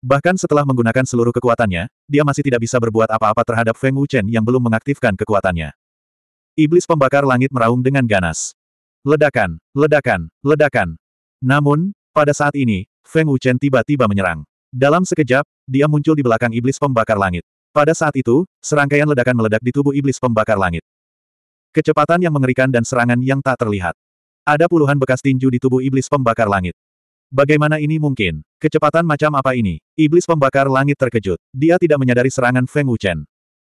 Bahkan setelah menggunakan seluruh kekuatannya, dia masih tidak bisa berbuat apa-apa terhadap Feng Wuchen yang belum mengaktifkan kekuatannya. Iblis pembakar langit meraung dengan ganas. Ledakan, ledakan, ledakan. Namun, pada saat ini, Feng Wuchen tiba-tiba menyerang. Dalam sekejap, dia muncul di belakang iblis pembakar langit. Pada saat itu, serangkaian ledakan meledak di tubuh iblis pembakar langit. Kecepatan yang mengerikan dan serangan yang tak terlihat. Ada puluhan bekas tinju di tubuh iblis pembakar langit. Bagaimana ini mungkin? Kecepatan macam apa ini? Iblis pembakar langit terkejut. Dia tidak menyadari serangan Feng Wuchen.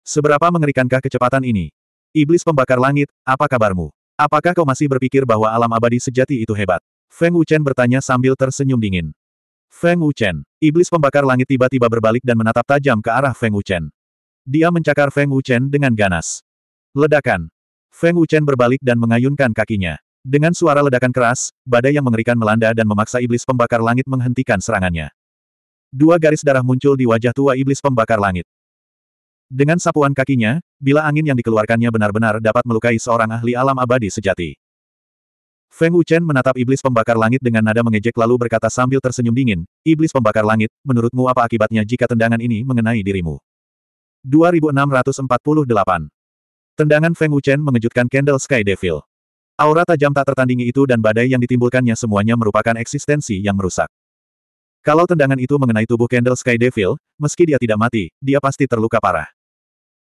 Seberapa mengerikankah kecepatan ini? Iblis pembakar langit, apa kabarmu? Apakah kau masih berpikir bahwa alam abadi sejati itu hebat? Feng Wuchen bertanya sambil tersenyum dingin. Feng Wuchen, iblis pembakar langit tiba-tiba berbalik dan menatap tajam ke arah Feng Wuchen. Dia mencakar Feng Wuchen dengan ganas. Ledakan. Feng Wuchen berbalik dan mengayunkan kakinya. Dengan suara ledakan keras, badai yang mengerikan melanda dan memaksa iblis pembakar langit menghentikan serangannya. Dua garis darah muncul di wajah tua iblis pembakar langit. Dengan sapuan kakinya, bila angin yang dikeluarkannya benar-benar dapat melukai seorang ahli alam abadi sejati. Feng Wuchen menatap iblis pembakar langit dengan nada mengejek lalu berkata sambil tersenyum dingin, Iblis pembakar langit, menurutmu apa akibatnya jika tendangan ini mengenai dirimu? 2648 Tendangan Feng Wuchen mengejutkan Candle Sky Devil. Aura tajam tak tertandingi itu dan badai yang ditimbulkannya semuanya merupakan eksistensi yang merusak. Kalau tendangan itu mengenai tubuh Candle Sky Devil, meski dia tidak mati, dia pasti terluka parah.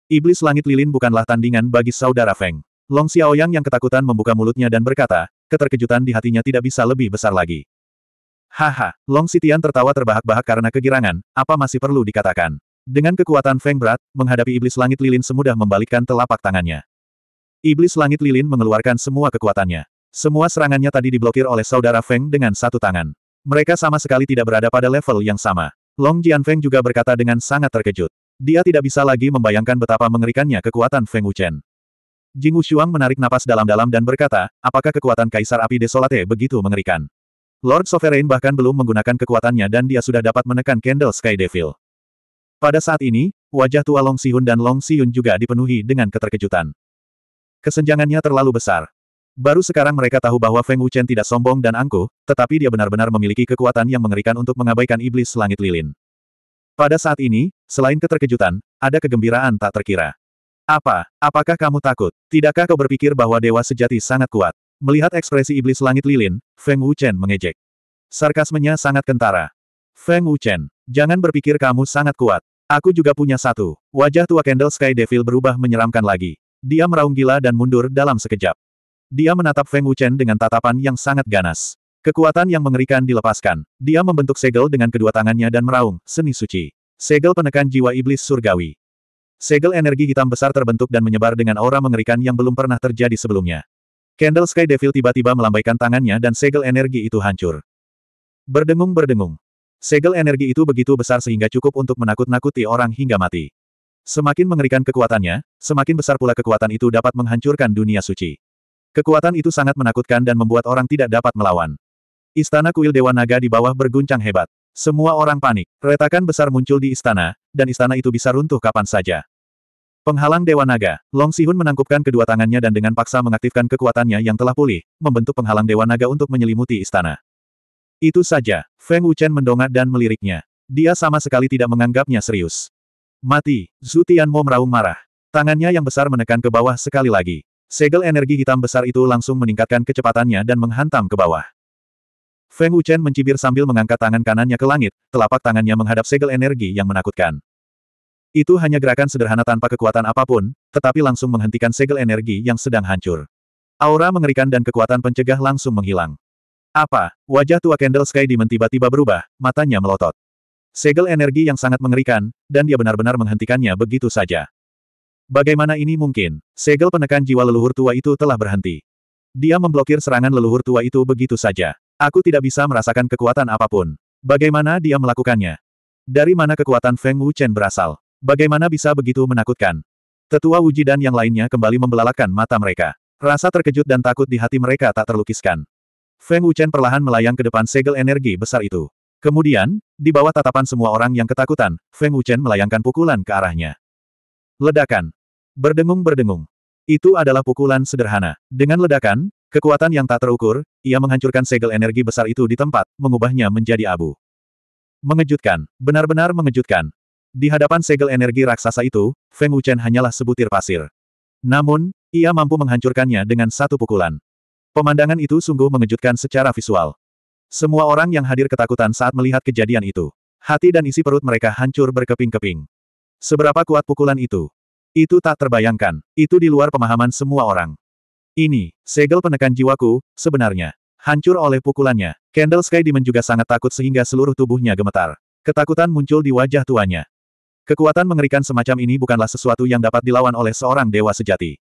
Iblis langit lilin bukanlah tandingan bagi saudara Feng. Long Xiaoyang yang ketakutan membuka mulutnya dan berkata, keterkejutan di hatinya tidak bisa lebih besar lagi. Haha, Long Sitian tertawa terbahak-bahak karena kegirangan, apa masih perlu dikatakan. Dengan kekuatan Feng berat, menghadapi iblis langit lilin semudah membalikkan telapak tangannya. Iblis Langit Lilin mengeluarkan semua kekuatannya. Semua serangannya tadi diblokir oleh saudara Feng dengan satu tangan. Mereka sama sekali tidak berada pada level yang sama. Long Jian Feng juga berkata dengan sangat terkejut. Dia tidak bisa lagi membayangkan betapa mengerikannya kekuatan Feng Wuchen. Jing Wushuang menarik napas dalam-dalam dan berkata, apakah kekuatan Kaisar Api Desolate begitu mengerikan? Lord Sovereign bahkan belum menggunakan kekuatannya dan dia sudah dapat menekan Candle Sky Devil. Pada saat ini, wajah tua Long Sihun dan Long Siyun juga dipenuhi dengan keterkejutan. Kesenjangannya terlalu besar. Baru sekarang mereka tahu bahwa Feng Wuchen tidak sombong dan angkuh, tetapi dia benar-benar memiliki kekuatan yang mengerikan untuk mengabaikan iblis langit lilin. Pada saat ini, selain keterkejutan, ada kegembiraan tak terkira. Apa? Apakah kamu takut? Tidakkah kau berpikir bahwa dewa sejati sangat kuat? Melihat ekspresi iblis langit lilin, Feng Wuchen mengejek. Sarkasmenya sangat kentara. Feng Wuchen, jangan berpikir kamu sangat kuat. Aku juga punya satu. Wajah tua Candle Sky Devil berubah menyeramkan lagi. Dia meraung gila dan mundur dalam sekejap. Dia menatap Feng Wuchen dengan tatapan yang sangat ganas. Kekuatan yang mengerikan dilepaskan. Dia membentuk segel dengan kedua tangannya dan meraung, seni suci. Segel penekan jiwa iblis surgawi. Segel energi hitam besar terbentuk dan menyebar dengan aura mengerikan yang belum pernah terjadi sebelumnya. Candle Sky Devil tiba-tiba melambaikan tangannya dan segel energi itu hancur. Berdengung-berdengung. Segel energi itu begitu besar sehingga cukup untuk menakut-nakuti orang hingga mati. Semakin mengerikan kekuatannya, semakin besar pula kekuatan itu dapat menghancurkan dunia suci. Kekuatan itu sangat menakutkan dan membuat orang tidak dapat melawan. Istana kuil Dewa Naga di bawah berguncang hebat. Semua orang panik. Retakan besar muncul di istana, dan istana itu bisa runtuh kapan saja. Penghalang Dewa Naga, Long Sihun menangkupkan kedua tangannya dan dengan paksa mengaktifkan kekuatannya yang telah pulih, membentuk penghalang Dewa Naga untuk menyelimuti istana. Itu saja, Feng Wuchen mendongak dan meliriknya. Dia sama sekali tidak menganggapnya serius. Mati, Zhu Tianmo meraung marah. Tangannya yang besar menekan ke bawah sekali lagi. Segel energi hitam besar itu langsung meningkatkan kecepatannya dan menghantam ke bawah. Feng Wuchen mencibir sambil mengangkat tangan kanannya ke langit, telapak tangannya menghadap segel energi yang menakutkan. Itu hanya gerakan sederhana tanpa kekuatan apapun, tetapi langsung menghentikan segel energi yang sedang hancur. Aura mengerikan dan kekuatan pencegah langsung menghilang. Apa? Wajah tua Candle Sky Demon tiba-tiba berubah, matanya melotot. Segel energi yang sangat mengerikan, dan dia benar-benar menghentikannya begitu saja. Bagaimana ini mungkin? Segel penekan jiwa leluhur tua itu telah berhenti. Dia memblokir serangan leluhur tua itu begitu saja. Aku tidak bisa merasakan kekuatan apapun. Bagaimana dia melakukannya? Dari mana kekuatan Feng Wu Chen berasal? Bagaimana bisa begitu menakutkan? Tetua Wuji dan yang lainnya kembali membelalakan mata mereka. Rasa terkejut dan takut di hati mereka tak terlukiskan. Feng Wuchen perlahan melayang ke depan segel energi besar itu. Kemudian, di bawah tatapan semua orang yang ketakutan, Feng Wuchen melayangkan pukulan ke arahnya. Ledakan. Berdengung-berdengung. Itu adalah pukulan sederhana. Dengan ledakan, kekuatan yang tak terukur, ia menghancurkan segel energi besar itu di tempat, mengubahnya menjadi abu. Mengejutkan. Benar-benar mengejutkan. Di hadapan segel energi raksasa itu, Feng Wuchen hanyalah sebutir pasir. Namun, ia mampu menghancurkannya dengan satu pukulan. Pemandangan itu sungguh mengejutkan secara visual. Semua orang yang hadir ketakutan saat melihat kejadian itu. Hati dan isi perut mereka hancur berkeping-keping. Seberapa kuat pukulan itu? Itu tak terbayangkan. Itu di luar pemahaman semua orang. Ini, segel penekan jiwaku, sebenarnya. Hancur oleh pukulannya. Candle Sky Demon juga sangat takut sehingga seluruh tubuhnya gemetar. Ketakutan muncul di wajah tuanya. Kekuatan mengerikan semacam ini bukanlah sesuatu yang dapat dilawan oleh seorang dewa sejati.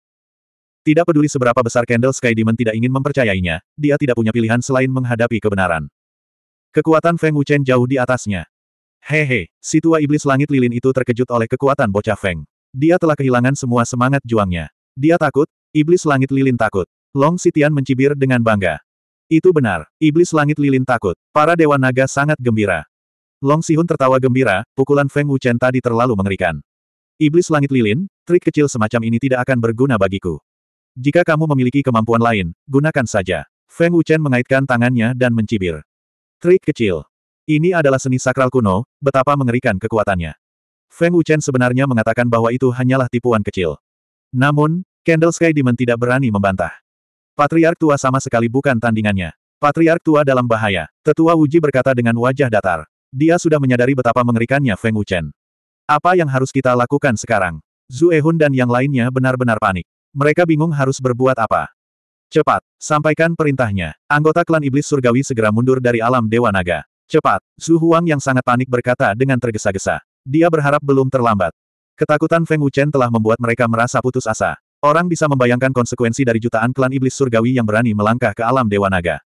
Tidak peduli seberapa besar Candle Sky Demon tidak ingin mempercayainya, dia tidak punya pilihan selain menghadapi kebenaran. Kekuatan Feng Wuchen jauh di atasnya. Hehe, si tua iblis langit lilin itu terkejut oleh kekuatan bocah Feng. Dia telah kehilangan semua semangat juangnya. Dia takut, iblis langit lilin takut. Long Sitian mencibir dengan bangga. Itu benar, iblis langit lilin takut. Para dewa naga sangat gembira. Long Sihun tertawa gembira, pukulan Feng Wuchen tadi terlalu mengerikan. Iblis langit lilin, trik kecil semacam ini tidak akan berguna bagiku. Jika kamu memiliki kemampuan lain, gunakan saja. Feng Wuchen mengaitkan tangannya dan mencibir. Trik kecil. Ini adalah seni sakral kuno, betapa mengerikan kekuatannya. Feng Wuchen sebenarnya mengatakan bahwa itu hanyalah tipuan kecil. Namun, Candle Sky Demon tidak berani membantah. Patriark tua sama sekali bukan tandingannya. Patriark tua dalam bahaya, tetua Wuji berkata dengan wajah datar. Dia sudah menyadari betapa mengerikannya Feng Wuchen. Apa yang harus kita lakukan sekarang? Zhu Ehun dan yang lainnya benar-benar panik. Mereka bingung harus berbuat apa. Cepat, sampaikan perintahnya. Anggota klan iblis surgawi segera mundur dari alam Dewa Naga. Cepat, Zhu Huang yang sangat panik berkata dengan tergesa-gesa. Dia berharap belum terlambat. Ketakutan Feng Wuchen telah membuat mereka merasa putus asa. Orang bisa membayangkan konsekuensi dari jutaan klan iblis surgawi yang berani melangkah ke alam Dewa Naga.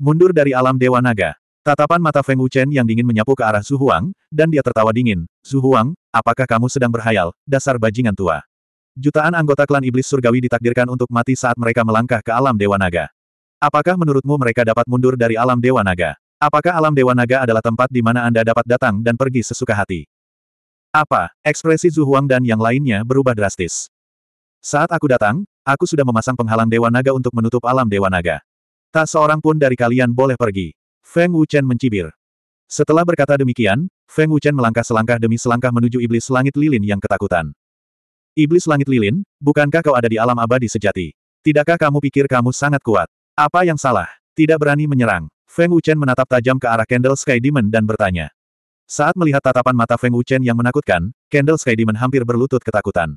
Mundur dari alam Dewa Naga. Tatapan mata Feng Wuchen yang dingin menyapu ke arah Zhu Huang, dan dia tertawa dingin. Zhu Huang, apakah kamu sedang berhayal, dasar bajingan tua? Jutaan anggota klan iblis surgawi ditakdirkan untuk mati saat mereka melangkah ke alam Dewa Naga. Apakah menurutmu mereka dapat mundur dari alam Dewa Naga? Apakah alam Dewa Naga adalah tempat di mana Anda dapat datang dan pergi sesuka hati? Apa? Ekspresi Huang dan yang lainnya berubah drastis. Saat aku datang, aku sudah memasang penghalang Dewa Naga untuk menutup alam Dewa Naga. Tak seorang pun dari kalian boleh pergi. Feng Wuchen mencibir. Setelah berkata demikian, Feng Wuchen melangkah selangkah demi selangkah menuju iblis langit lilin yang ketakutan. Iblis langit lilin, bukankah kau ada di alam abadi sejati? Tidakkah kamu pikir kamu sangat kuat? Apa yang salah? Tidak berani menyerang. Feng Wuchen menatap tajam ke arah Candle Sky Demon dan bertanya. Saat melihat tatapan mata Feng Wuchen yang menakutkan, Candle Sky Demon hampir berlutut ketakutan.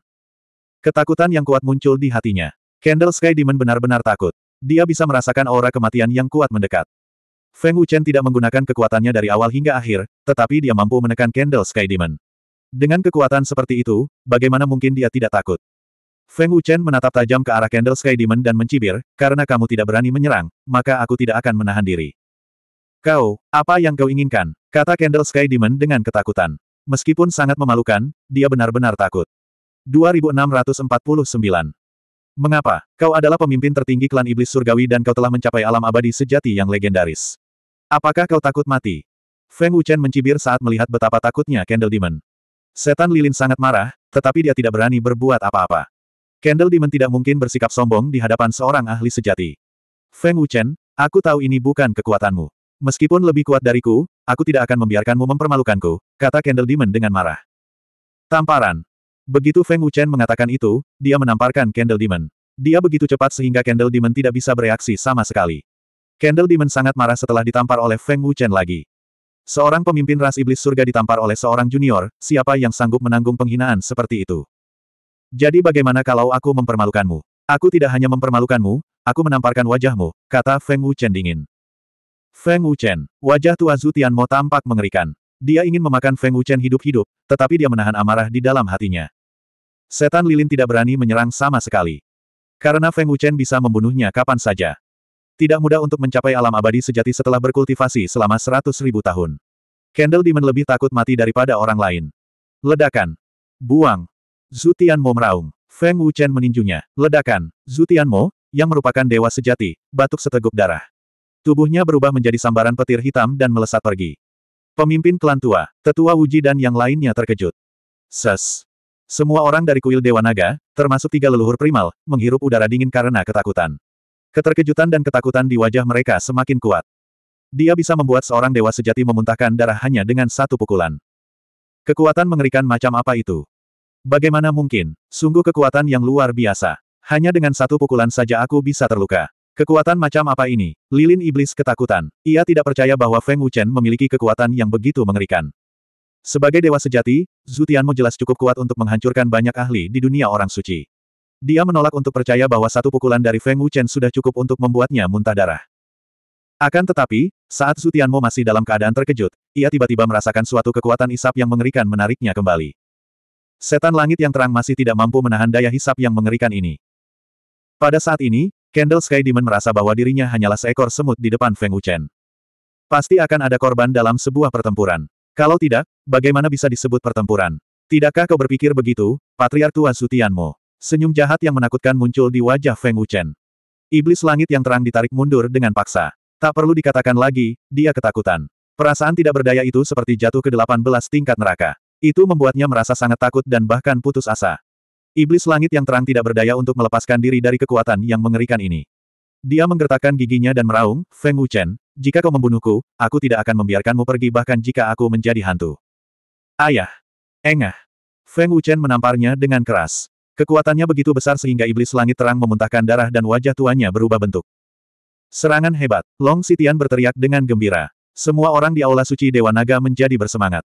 Ketakutan yang kuat muncul di hatinya. Candle Sky Demon benar-benar takut. Dia bisa merasakan aura kematian yang kuat mendekat. Feng Wuchen tidak menggunakan kekuatannya dari awal hingga akhir, tetapi dia mampu menekan Candle Sky Demon. Dengan kekuatan seperti itu, bagaimana mungkin dia tidak takut? Feng Wuchen menatap tajam ke arah Candle Sky Demon dan mencibir, karena kamu tidak berani menyerang, maka aku tidak akan menahan diri. Kau, apa yang kau inginkan? Kata Candle Sky Demon dengan ketakutan. Meskipun sangat memalukan, dia benar-benar takut. 2649. Mengapa? Kau adalah pemimpin tertinggi klan iblis surgawi dan kau telah mencapai alam abadi sejati yang legendaris. Apakah kau takut mati? Feng Wuchen mencibir saat melihat betapa takutnya Candle Demon. Setan lilin sangat marah, tetapi dia tidak berani berbuat apa-apa. Candle Demon tidak mungkin bersikap sombong di hadapan seorang ahli sejati. Feng Wuchen, aku tahu ini bukan kekuatanmu. Meskipun lebih kuat dariku, aku tidak akan membiarkanmu mempermalukanku, kata Candle Demon dengan marah. Tamparan. Begitu Feng Wuchen mengatakan itu, dia menamparkan Candle Demon. Dia begitu cepat sehingga Candle Demon tidak bisa bereaksi sama sekali. Candle Demon sangat marah setelah ditampar oleh Feng Wuchen lagi. Seorang pemimpin ras iblis surga ditampar oleh seorang junior, siapa yang sanggup menanggung penghinaan seperti itu? Jadi bagaimana kalau aku mempermalukanmu? Aku tidak hanya mempermalukanmu, aku menamparkan wajahmu, kata Feng Wuchen dingin. Feng Wuchen, wajah tua Zhu Tianmo tampak mengerikan. Dia ingin memakan Feng Wuchen hidup-hidup, tetapi dia menahan amarah di dalam hatinya. Setan lilin tidak berani menyerang sama sekali. Karena Feng Wuchen bisa membunuhnya kapan saja. Tidak mudah untuk mencapai alam abadi sejati setelah berkultivasi selama seratus ribu tahun. Candle Demon lebih takut mati daripada orang lain. Ledakan. Buang. Zutian Zutianmo meraung. Feng Wuchen meninjunya. Ledakan. Zutian Zutianmo, yang merupakan dewa sejati, batuk seteguk darah. Tubuhnya berubah menjadi sambaran petir hitam dan melesat pergi. Pemimpin klan tua, tetua Wuji dan yang lainnya terkejut. Ses. Semua orang dari kuil Dewa Naga, termasuk tiga leluhur primal, menghirup udara dingin karena ketakutan. Keterkejutan dan ketakutan di wajah mereka semakin kuat. Dia bisa membuat seorang dewa sejati memuntahkan darah hanya dengan satu pukulan. Kekuatan mengerikan macam apa itu? Bagaimana mungkin? Sungguh kekuatan yang luar biasa. Hanya dengan satu pukulan saja aku bisa terluka. Kekuatan macam apa ini? Lilin Iblis ketakutan. Ia tidak percaya bahwa Feng Wuchen memiliki kekuatan yang begitu mengerikan. Sebagai dewa sejati, Zutianmu jelas cukup kuat untuk menghancurkan banyak ahli di dunia orang suci. Dia menolak untuk percaya bahwa satu pukulan dari Feng Wuchen sudah cukup untuk membuatnya muntah darah. Akan tetapi, saat Zutianmo masih dalam keadaan terkejut, ia tiba-tiba merasakan suatu kekuatan isap yang mengerikan menariknya kembali. Setan langit yang terang masih tidak mampu menahan daya hisap yang mengerikan ini. Pada saat ini, Candle Sky Demon merasa bahwa dirinya hanyalah seekor semut di depan Feng Wuchen. Pasti akan ada korban dalam sebuah pertempuran. Kalau tidak, bagaimana bisa disebut pertempuran? Tidakkah kau berpikir begitu, patriar Tua Zutianmo? Senyum jahat yang menakutkan muncul di wajah Feng Wuchen. Iblis langit yang terang ditarik mundur dengan paksa. Tak perlu dikatakan lagi, dia ketakutan. Perasaan tidak berdaya itu seperti jatuh ke 18 tingkat neraka. Itu membuatnya merasa sangat takut dan bahkan putus asa. Iblis langit yang terang tidak berdaya untuk melepaskan diri dari kekuatan yang mengerikan ini. Dia menggertakkan giginya dan meraung, Feng Wuchen, jika kau membunuhku, aku tidak akan membiarkanmu pergi bahkan jika aku menjadi hantu. Ayah! Engah! Feng Wuchen menamparnya dengan keras. Kekuatannya begitu besar sehingga iblis langit terang memuntahkan darah dan wajah tuanya berubah bentuk. Serangan hebat. Long Sitian berteriak dengan gembira. Semua orang di Aula Suci Dewa Naga menjadi bersemangat.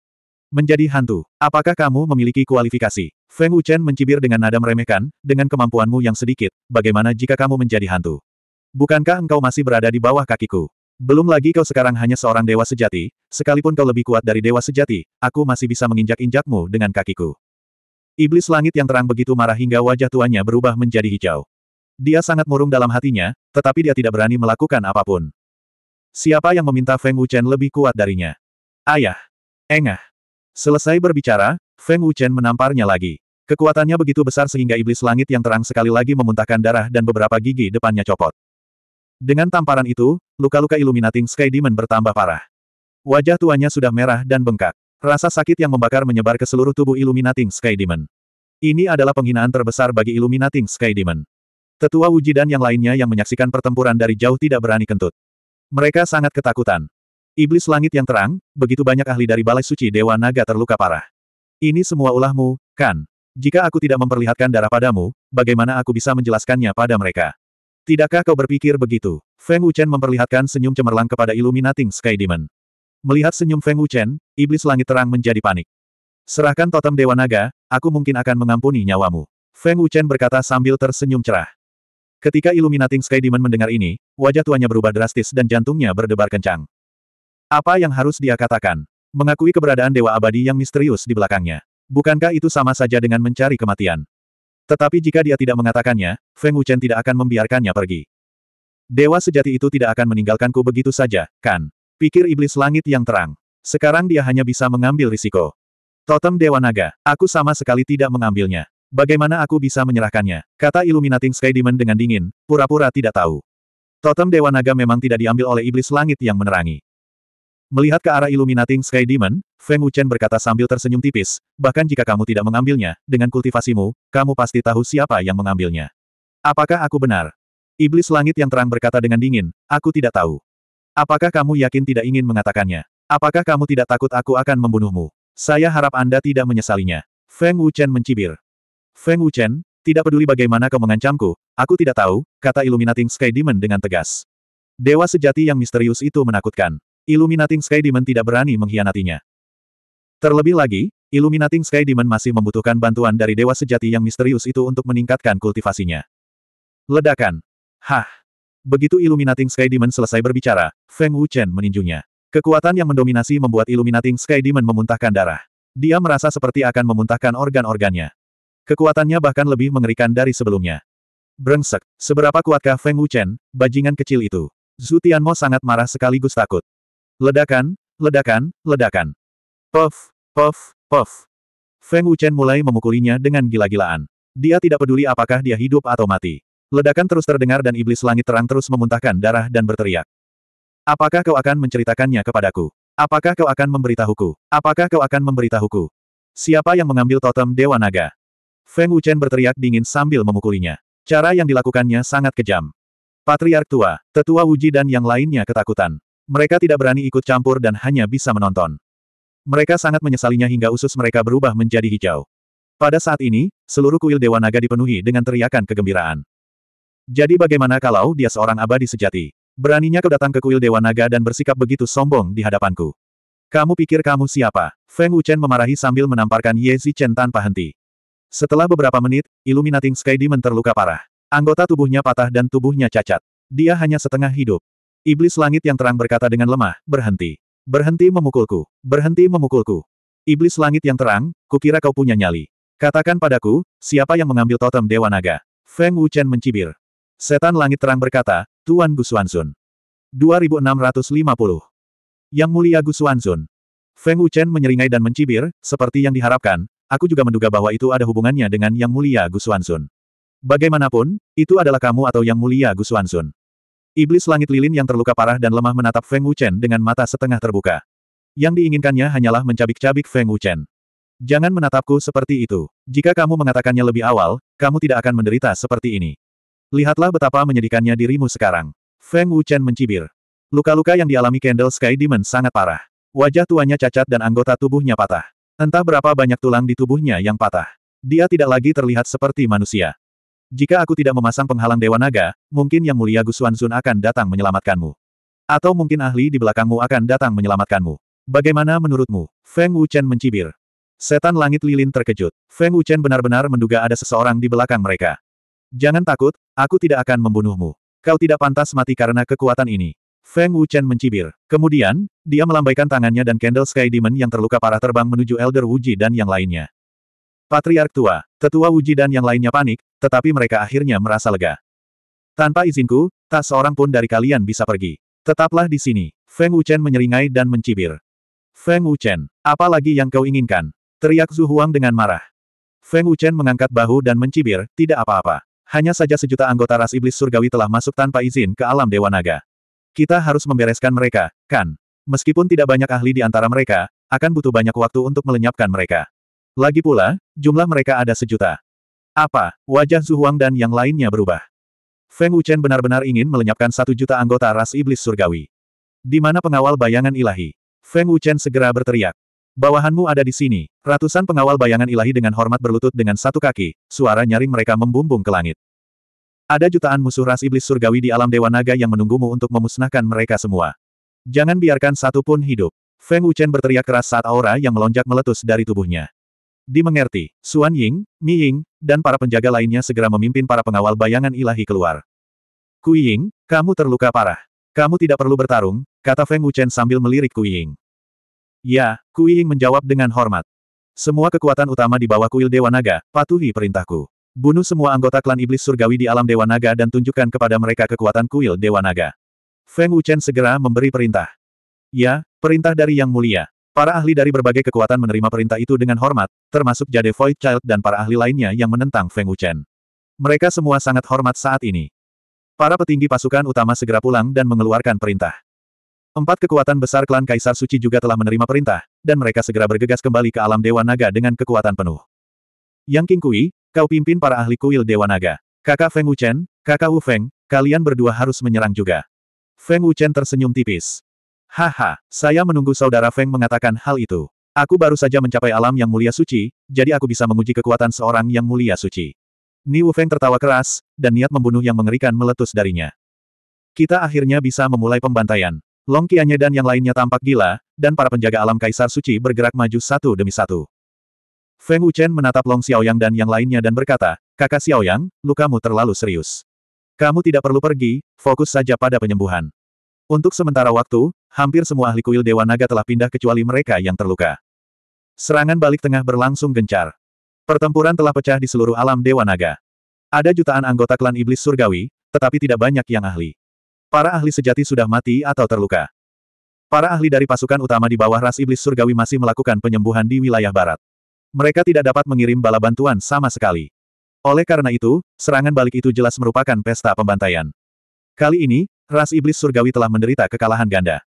Menjadi hantu. Apakah kamu memiliki kualifikasi? Feng Wuchen mencibir dengan nada meremehkan, dengan kemampuanmu yang sedikit, bagaimana jika kamu menjadi hantu? Bukankah engkau masih berada di bawah kakiku? Belum lagi kau sekarang hanya seorang dewa sejati, sekalipun kau lebih kuat dari dewa sejati, aku masih bisa menginjak-injakmu dengan kakiku. Iblis langit yang terang begitu marah hingga wajah tuannya berubah menjadi hijau. Dia sangat murung dalam hatinya, tetapi dia tidak berani melakukan apapun. Siapa yang meminta Feng Wuchen lebih kuat darinya? Ayah. Engah. Selesai berbicara, Feng Wuchen menamparnya lagi. Kekuatannya begitu besar sehingga iblis langit yang terang sekali lagi memuntahkan darah dan beberapa gigi depannya copot. Dengan tamparan itu, luka-luka Illuminating Sky Demon bertambah parah. Wajah tuanya sudah merah dan bengkak. Rasa sakit yang membakar menyebar ke seluruh tubuh Illuminating Sky Demon. Ini adalah penghinaan terbesar bagi Illuminating Sky Demon. Tetua Wuji dan yang lainnya yang menyaksikan pertempuran dari jauh tidak berani kentut. Mereka sangat ketakutan. Iblis langit yang terang, begitu banyak ahli dari Balai Suci Dewa Naga terluka parah. Ini semua ulahmu, kan? Jika aku tidak memperlihatkan darah padamu, bagaimana aku bisa menjelaskannya pada mereka? Tidakkah kau berpikir begitu? Feng Wuchen memperlihatkan senyum cemerlang kepada Illuminating Sky Demon. Melihat senyum Feng Wuchen, iblis langit terang menjadi panik. Serahkan totem Dewa Naga, aku mungkin akan mengampuni nyawamu. Feng Wuchen berkata sambil tersenyum cerah. Ketika Illuminating Sky Demon mendengar ini, wajah tuanya berubah drastis dan jantungnya berdebar kencang. Apa yang harus dia katakan? Mengakui keberadaan Dewa Abadi yang misterius di belakangnya. Bukankah itu sama saja dengan mencari kematian? Tetapi jika dia tidak mengatakannya, Feng Wuchen tidak akan membiarkannya pergi. Dewa sejati itu tidak akan meninggalkanku begitu saja, kan? Pikir iblis langit yang terang. Sekarang dia hanya bisa mengambil risiko. Totem Dewa Naga, aku sama sekali tidak mengambilnya. Bagaimana aku bisa menyerahkannya? Kata Illuminating Sky Demon dengan dingin, pura-pura tidak tahu. Totem Dewa Naga memang tidak diambil oleh iblis langit yang menerangi. Melihat ke arah Illuminating Sky Demon, Feng Wuchen berkata sambil tersenyum tipis, bahkan jika kamu tidak mengambilnya, dengan kultivasimu, kamu pasti tahu siapa yang mengambilnya. Apakah aku benar? Iblis langit yang terang berkata dengan dingin, aku tidak tahu. Apakah kamu yakin tidak ingin mengatakannya? Apakah kamu tidak takut aku akan membunuhmu? Saya harap Anda tidak menyesalinya. Feng Wuchen mencibir. Feng Wuchen, tidak peduli bagaimana kau mengancamku, aku tidak tahu, kata Illuminating Sky Demon dengan tegas. Dewa sejati yang misterius itu menakutkan. Illuminating Sky Demon tidak berani mengkhianatinya. Terlebih lagi, Illuminating Sky Demon masih membutuhkan bantuan dari dewa sejati yang misterius itu untuk meningkatkan kultivasinya. Ledakan. Hah. Begitu Illuminating Sky Demon selesai berbicara, Feng Wuchen meninjunya. Kekuatan yang mendominasi membuat Illuminating Sky Demon memuntahkan darah. Dia merasa seperti akan memuntahkan organ-organnya. Kekuatannya bahkan lebih mengerikan dari sebelumnya. Brengsek, seberapa kuatkah Feng Wuchen, bajingan kecil itu? Zhu Tianmo sangat marah sekaligus takut. Ledakan, ledakan, ledakan. Puff, puff, puff. Feng Wuchen mulai memukulinya dengan gila-gilaan. Dia tidak peduli apakah dia hidup atau mati. Ledakan terus terdengar dan iblis langit terang terus memuntahkan darah dan berteriak. Apakah kau akan menceritakannya kepadaku? Apakah kau akan memberitahuku? Apakah kau akan memberitahuku? Siapa yang mengambil totem Dewa Naga? Feng Wuchen berteriak dingin sambil memukulinya. Cara yang dilakukannya sangat kejam. Patriark tua, tetua Wuji dan yang lainnya ketakutan. Mereka tidak berani ikut campur dan hanya bisa menonton. Mereka sangat menyesalinya hingga usus mereka berubah menjadi hijau. Pada saat ini, seluruh kuil Dewa Naga dipenuhi dengan teriakan kegembiraan. Jadi bagaimana kalau dia seorang abadi sejati? Beraninya kau datang ke kuil Dewa Naga dan bersikap begitu sombong di hadapanku. Kamu pikir kamu siapa? Feng Wuchen memarahi sambil menamparkan Ye Zichen tanpa henti. Setelah beberapa menit, Illuminating Sky Demon terluka parah. Anggota tubuhnya patah dan tubuhnya cacat. Dia hanya setengah hidup. Iblis langit yang terang berkata dengan lemah, berhenti. Berhenti memukulku. Berhenti memukulku. Iblis langit yang terang, kukira kau punya nyali. Katakan padaku, siapa yang mengambil totem Dewa Naga? Feng Wuchen mencibir. Setan Langit Terang berkata, Tuan Gu Xuanzun. 2650. Yang Mulia Gu Xuanzun. Feng Wuchen menyeringai dan mencibir, seperti yang diharapkan, aku juga menduga bahwa itu ada hubungannya dengan Yang Mulia Gu Xuanzun. Bagaimanapun, itu adalah kamu atau Yang Mulia Gu Xuanzun. Iblis langit lilin yang terluka parah dan lemah menatap Feng Wuchen dengan mata setengah terbuka. Yang diinginkannya hanyalah mencabik-cabik Feng Wuchen. Jangan menatapku seperti itu. Jika kamu mengatakannya lebih awal, kamu tidak akan menderita seperti ini. Lihatlah betapa menyedihkannya dirimu sekarang. Feng Wuchen mencibir. Luka-luka yang dialami Candle Sky Demon sangat parah. Wajah tuanya cacat dan anggota tubuhnya patah. Entah berapa banyak tulang di tubuhnya yang patah. Dia tidak lagi terlihat seperti manusia. Jika aku tidak memasang penghalang Dewa Naga, mungkin Yang Mulia Gusuan Sun akan datang menyelamatkanmu. Atau mungkin ahli di belakangmu akan datang menyelamatkanmu. Bagaimana menurutmu? Feng Wuchen mencibir. Setan langit lilin terkejut. Feng Wuchen benar-benar menduga ada seseorang di belakang mereka. Jangan takut, aku tidak akan membunuhmu. Kau tidak pantas mati karena kekuatan ini. Feng Wuchen mencibir. Kemudian, dia melambaikan tangannya dan Candle Sky Demon yang terluka parah terbang menuju Elder Wuji dan yang lainnya. Patriark tua, tetua Wuji dan yang lainnya panik, tetapi mereka akhirnya merasa lega. Tanpa izinku, tak seorang pun dari kalian bisa pergi. Tetaplah di sini. Feng Wuchen menyeringai dan mencibir. Feng Wuchen, apa lagi yang kau inginkan? Teriak Zhu Huang dengan marah. Feng Wuchen mengangkat bahu dan mencibir, tidak apa-apa. Hanya saja sejuta anggota ras iblis surgawi telah masuk tanpa izin ke alam Dewa Naga. Kita harus membereskan mereka, kan? Meskipun tidak banyak ahli di antara mereka, akan butuh banyak waktu untuk melenyapkan mereka. Lagi pula, jumlah mereka ada sejuta. Apa? Wajah Zuhuang dan yang lainnya berubah. Feng Wuchen benar-benar ingin melenyapkan satu juta anggota ras iblis surgawi. Di mana pengawal bayangan ilahi? Feng Wuchen segera berteriak. Bawahanmu ada di sini. Ratusan pengawal bayangan ilahi dengan hormat berlutut dengan satu kaki, suara nyaring mereka membumbung ke langit. Ada jutaan musuh ras iblis surgawi di alam Dewa Naga yang menunggumu untuk memusnahkan mereka semua. Jangan biarkan satu pun hidup. Feng Wuchen berteriak keras saat aura yang melonjak meletus dari tubuhnya. Dimengerti, Xuan Ying, Mi Ying, dan para penjaga lainnya segera memimpin para pengawal bayangan ilahi keluar. Kui Ying, kamu terluka parah. Kamu tidak perlu bertarung, kata Feng Wuchen sambil melirik Kui Ying. Ya, Kui menjawab dengan hormat. Semua kekuatan utama di bawah kuil Dewa Naga, patuhi perintahku. Bunuh semua anggota klan iblis surgawi di alam Dewa Naga dan tunjukkan kepada mereka kekuatan kuil Dewa Naga. Feng Wuchen segera memberi perintah. Ya, perintah dari Yang Mulia. Para ahli dari berbagai kekuatan menerima perintah itu dengan hormat, termasuk Jade Void Child dan para ahli lainnya yang menentang Feng Wuchen. Mereka semua sangat hormat saat ini. Para petinggi pasukan utama segera pulang dan mengeluarkan perintah. Empat kekuatan besar klan Kaisar Suci juga telah menerima perintah, dan mereka segera bergegas kembali ke alam Dewa Naga dengan kekuatan penuh. Yang King Kui, kau pimpin para ahli kuil Dewa Naga. Kakak Feng Wuchen, kakak Wu Feng, kalian berdua harus menyerang juga. Feng Wuchen tersenyum tipis. Haha, saya menunggu saudara Feng mengatakan hal itu. Aku baru saja mencapai alam yang mulia suci, jadi aku bisa menguji kekuatan seorang yang mulia suci. Ni Wu Feng tertawa keras, dan niat membunuh yang mengerikan meletus darinya. Kita akhirnya bisa memulai pembantaian. Long Qianye dan yang lainnya tampak gila, dan para penjaga alam Kaisar Suci bergerak maju satu demi satu. Feng Wuchen menatap Long Xiaoyang dan yang lainnya dan berkata, Kakak Xiaoyang, lukamu terlalu serius. Kamu tidak perlu pergi, fokus saja pada penyembuhan. Untuk sementara waktu, hampir semua ahli kuil Dewa Naga telah pindah kecuali mereka yang terluka. Serangan balik tengah berlangsung gencar. Pertempuran telah pecah di seluruh alam Dewa Naga. Ada jutaan anggota klan iblis surgawi, tetapi tidak banyak yang ahli. Para ahli sejati sudah mati atau terluka. Para ahli dari pasukan utama di bawah ras iblis surgawi masih melakukan penyembuhan di wilayah barat. Mereka tidak dapat mengirim bala bantuan sama sekali. Oleh karena itu, serangan balik itu jelas merupakan pesta pembantaian. Kali ini, ras iblis surgawi telah menderita kekalahan ganda.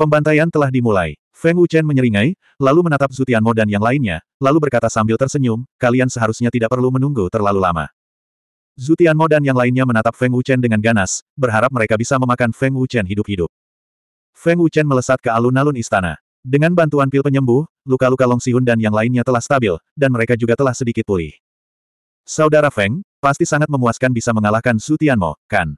Pembantaian telah dimulai. Feng Wuchen menyeringai, lalu menatap Zutianmo dan yang lainnya, lalu berkata sambil tersenyum, kalian seharusnya tidak perlu menunggu terlalu lama. Zutianmo dan yang lainnya menatap Feng Wuchen dengan ganas, berharap mereka bisa memakan Feng Wuchen hidup-hidup. Feng Wuchen melesat ke alun-alun istana. Dengan bantuan pil penyembuh, luka-luka Long Sihun dan yang lainnya telah stabil, dan mereka juga telah sedikit pulih. Saudara Feng, pasti sangat memuaskan bisa mengalahkan Zutianmo, Mo, kan?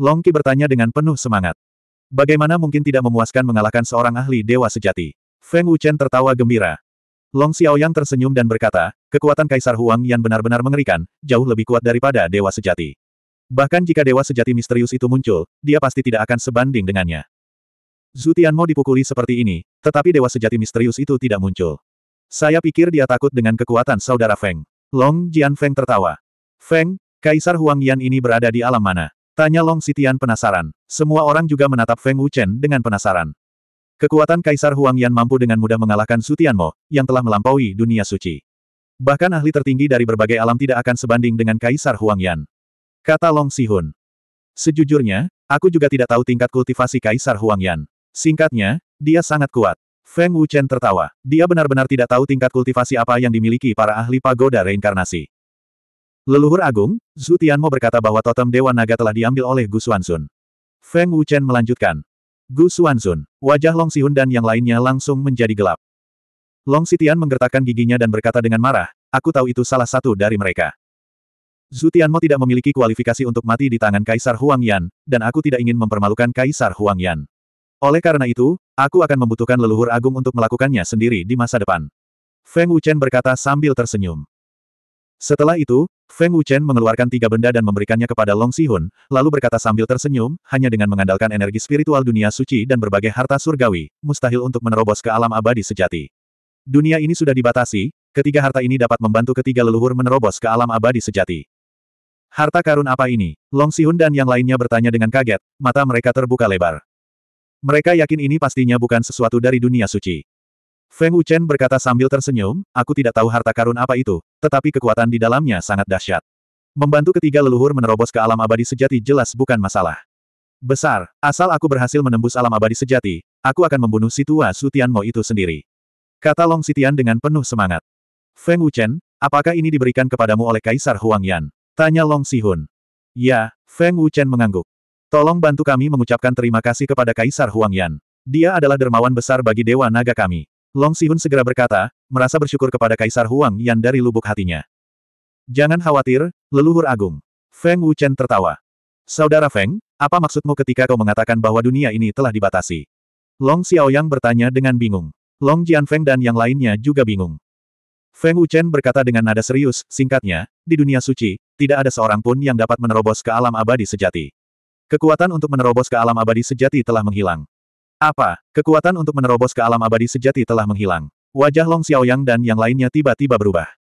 Long Qi bertanya dengan penuh semangat. Bagaimana mungkin tidak memuaskan mengalahkan seorang ahli dewa sejati? Feng Wuchen tertawa gembira. Long Xiaoyang tersenyum dan berkata, kekuatan Kaisar Huang Yan benar-benar mengerikan, jauh lebih kuat daripada Dewa Sejati. Bahkan jika Dewa Sejati misterius itu muncul, dia pasti tidak akan sebanding dengannya. Tianmo dipukuli seperti ini, tetapi Dewa Sejati misterius itu tidak muncul. Saya pikir dia takut dengan kekuatan saudara Feng. Long Jian Feng tertawa. Feng, Kaisar Huang Yan ini berada di alam mana? Tanya Long Sitian penasaran. Semua orang juga menatap Feng Wuchen dengan penasaran. Kekuatan Kaisar Huang Yan mampu dengan mudah mengalahkan Zutianmo Mo, yang telah melampaui dunia suci. Bahkan ahli tertinggi dari berbagai alam tidak akan sebanding dengan Kaisar Huang Yan. Kata Long Sihun. Sejujurnya, aku juga tidak tahu tingkat kultivasi Kaisar Huang Yan. Singkatnya, dia sangat kuat. Feng Wuchen tertawa. Dia benar-benar tidak tahu tingkat kultivasi apa yang dimiliki para ahli pagoda reinkarnasi. Leluhur Agung, Zutianmo berkata bahwa totem Dewa Naga telah diambil oleh Gu Xuanzun. Feng Wuchen melanjutkan. Gu Xuanzun, wajah Long Sihun dan yang lainnya langsung menjadi gelap. Long Sitian menggertakkan giginya dan berkata dengan marah, aku tahu itu salah satu dari mereka. Zutianmo tidak memiliki kualifikasi untuk mati di tangan Kaisar Huang Yan, dan aku tidak ingin mempermalukan Kaisar Huang Yan. Oleh karena itu, aku akan membutuhkan leluhur agung untuk melakukannya sendiri di masa depan. Feng Wuchen berkata sambil tersenyum. Setelah itu, Feng Wuchen mengeluarkan tiga benda dan memberikannya kepada Long Sihun, lalu berkata sambil tersenyum, hanya dengan mengandalkan energi spiritual dunia suci dan berbagai harta surgawi, mustahil untuk menerobos ke alam abadi sejati. Dunia ini sudah dibatasi, ketiga harta ini dapat membantu ketiga leluhur menerobos ke alam abadi sejati. Harta karun apa ini? Long Sihun dan yang lainnya bertanya dengan kaget, mata mereka terbuka lebar. Mereka yakin ini pastinya bukan sesuatu dari dunia suci. Feng Wuchen berkata sambil tersenyum, aku tidak tahu harta karun apa itu, tetapi kekuatan di dalamnya sangat dahsyat. Membantu ketiga leluhur menerobos ke alam abadi sejati jelas bukan masalah. Besar, asal aku berhasil menembus alam abadi sejati, aku akan membunuh si tua Su itu sendiri. Kata Long Sitian dengan penuh semangat. Feng Wuchen, apakah ini diberikan kepadamu oleh Kaisar Huang Yan? Tanya Long Sihun. Ya, Feng Wuchen mengangguk. Tolong bantu kami mengucapkan terima kasih kepada Kaisar Huang Yan. Dia adalah dermawan besar bagi Dewa Naga kami. Long Sihun segera berkata, merasa bersyukur kepada Kaisar Huang Yan dari lubuk hatinya. Jangan khawatir, leluhur agung. Feng Wuchen tertawa. Saudara Feng, apa maksudmu ketika kau mengatakan bahwa dunia ini telah dibatasi? Long Xiaoyang bertanya dengan bingung. Long Jianfeng dan yang lainnya juga bingung. Feng Wuchen berkata dengan nada serius, singkatnya, di dunia suci, tidak ada seorang pun yang dapat menerobos ke alam abadi sejati. Kekuatan untuk menerobos ke alam abadi sejati telah menghilang. Apa? Kekuatan untuk menerobos ke alam abadi sejati telah menghilang. Wajah Long Xiaoyang dan yang lainnya tiba-tiba berubah.